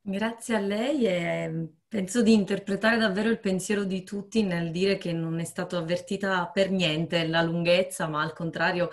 Grazie a lei e penso di interpretare davvero il pensiero di tutti nel dire che non è stata avvertita per niente la lunghezza, ma al contrario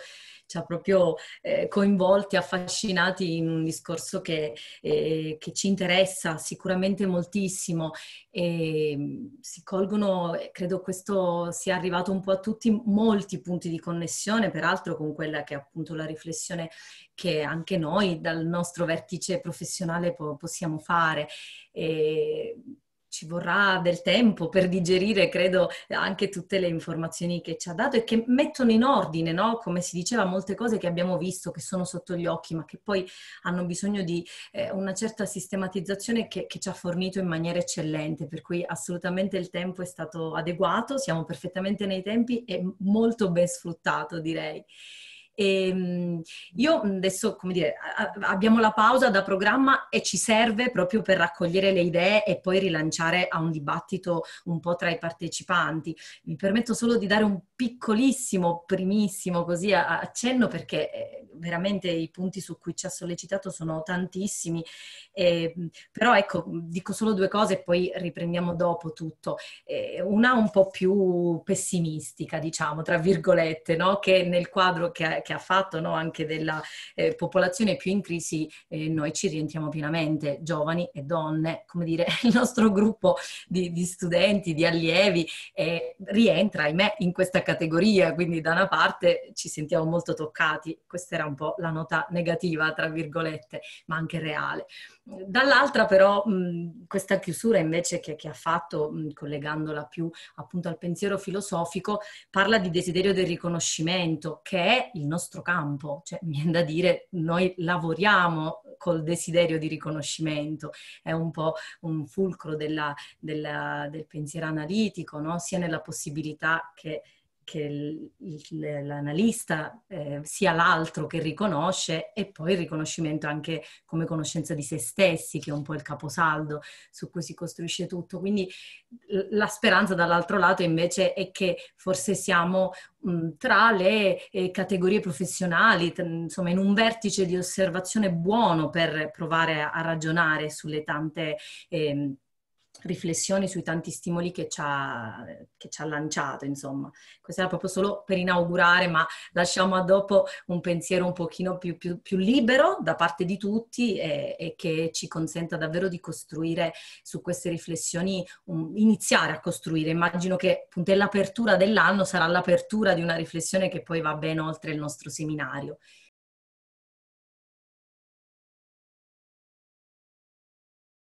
ci cioè, ha proprio eh, coinvolti, affascinati in un discorso che, eh, che ci interessa sicuramente moltissimo e ehm, si colgono, eh, credo questo sia arrivato un po' a tutti, molti punti di connessione, peraltro con quella che è appunto la riflessione che anche noi dal nostro vertice professionale po- possiamo fare. E ehm, ci vorrà del tempo per digerire, credo, anche tutte le informazioni che ci ha dato e che mettono in ordine, no? come si diceva, molte cose che abbiamo visto, che sono sotto gli occhi, ma che poi hanno bisogno di eh, una certa sistematizzazione che, che, ci ha fornito in maniera eccellente, per cui assolutamente il tempo è stato adeguato, siamo perfettamente nei tempi e molto ben sfruttato, direi. E ehm, io adesso, come dire, abbiamo la pausa da programma e ci serve proprio per raccogliere le idee e poi rilanciare a un dibattito un po' tra i partecipanti. Mi permetto solo di dare un piccolissimo, primissimo così accenno perché eh, veramente i punti su cui ci ha sollecitato sono tantissimi, eh, però ecco, dico solo due cose e poi riprendiamo dopo tutto. Eh, una un po' più pessimistica, diciamo, tra virgolette, no? che nel quadro che che ha fatto no, anche della eh, popolazione più in crisi, eh, noi ci rientriamo pienamente, giovani e donne, come dire, il nostro gruppo di, di studenti, di allievi, eh, rientra, ahimè, in questa categoria, quindi da una parte ci sentiamo molto toccati, questa era un po' la nota negativa, tra virgolette, ma anche reale. Dall'altra però mh, questa chiusura invece che, che ha fatto, mh, collegandola più appunto al pensiero filosofico, parla di desiderio del riconoscimento, che è il nostro nostro campo, cioè mi viene da dire noi lavoriamo col desiderio di riconoscimento, è un po' un fulcro della, della, del pensiero analitico, no? sia nella possibilità che che l'analista eh, sia l'altro che riconosce e poi il riconoscimento anche come conoscenza di se stessi, che è un po' il caposaldo su cui si costruisce tutto. Quindi la speranza dall'altro lato invece è che forse siamo mh, mm, tra le eh, categorie professionali, t- insomma in un vertice di osservazione buono per provare a, a ragionare sulle tante... Eh, riflessioni sui tanti stimoli che ci ha, che ci ha lanciato, insomma. Questo era proprio solo per inaugurare, ma lasciamo a dopo un pensiero un pochino più, più, più libero da parte di tutti e, e, che ci consenta davvero di costruire su queste riflessioni, um, iniziare a costruire. Immagino che appunto l'apertura dell'anno sarà l'apertura di una riflessione che poi va ben oltre il nostro seminario.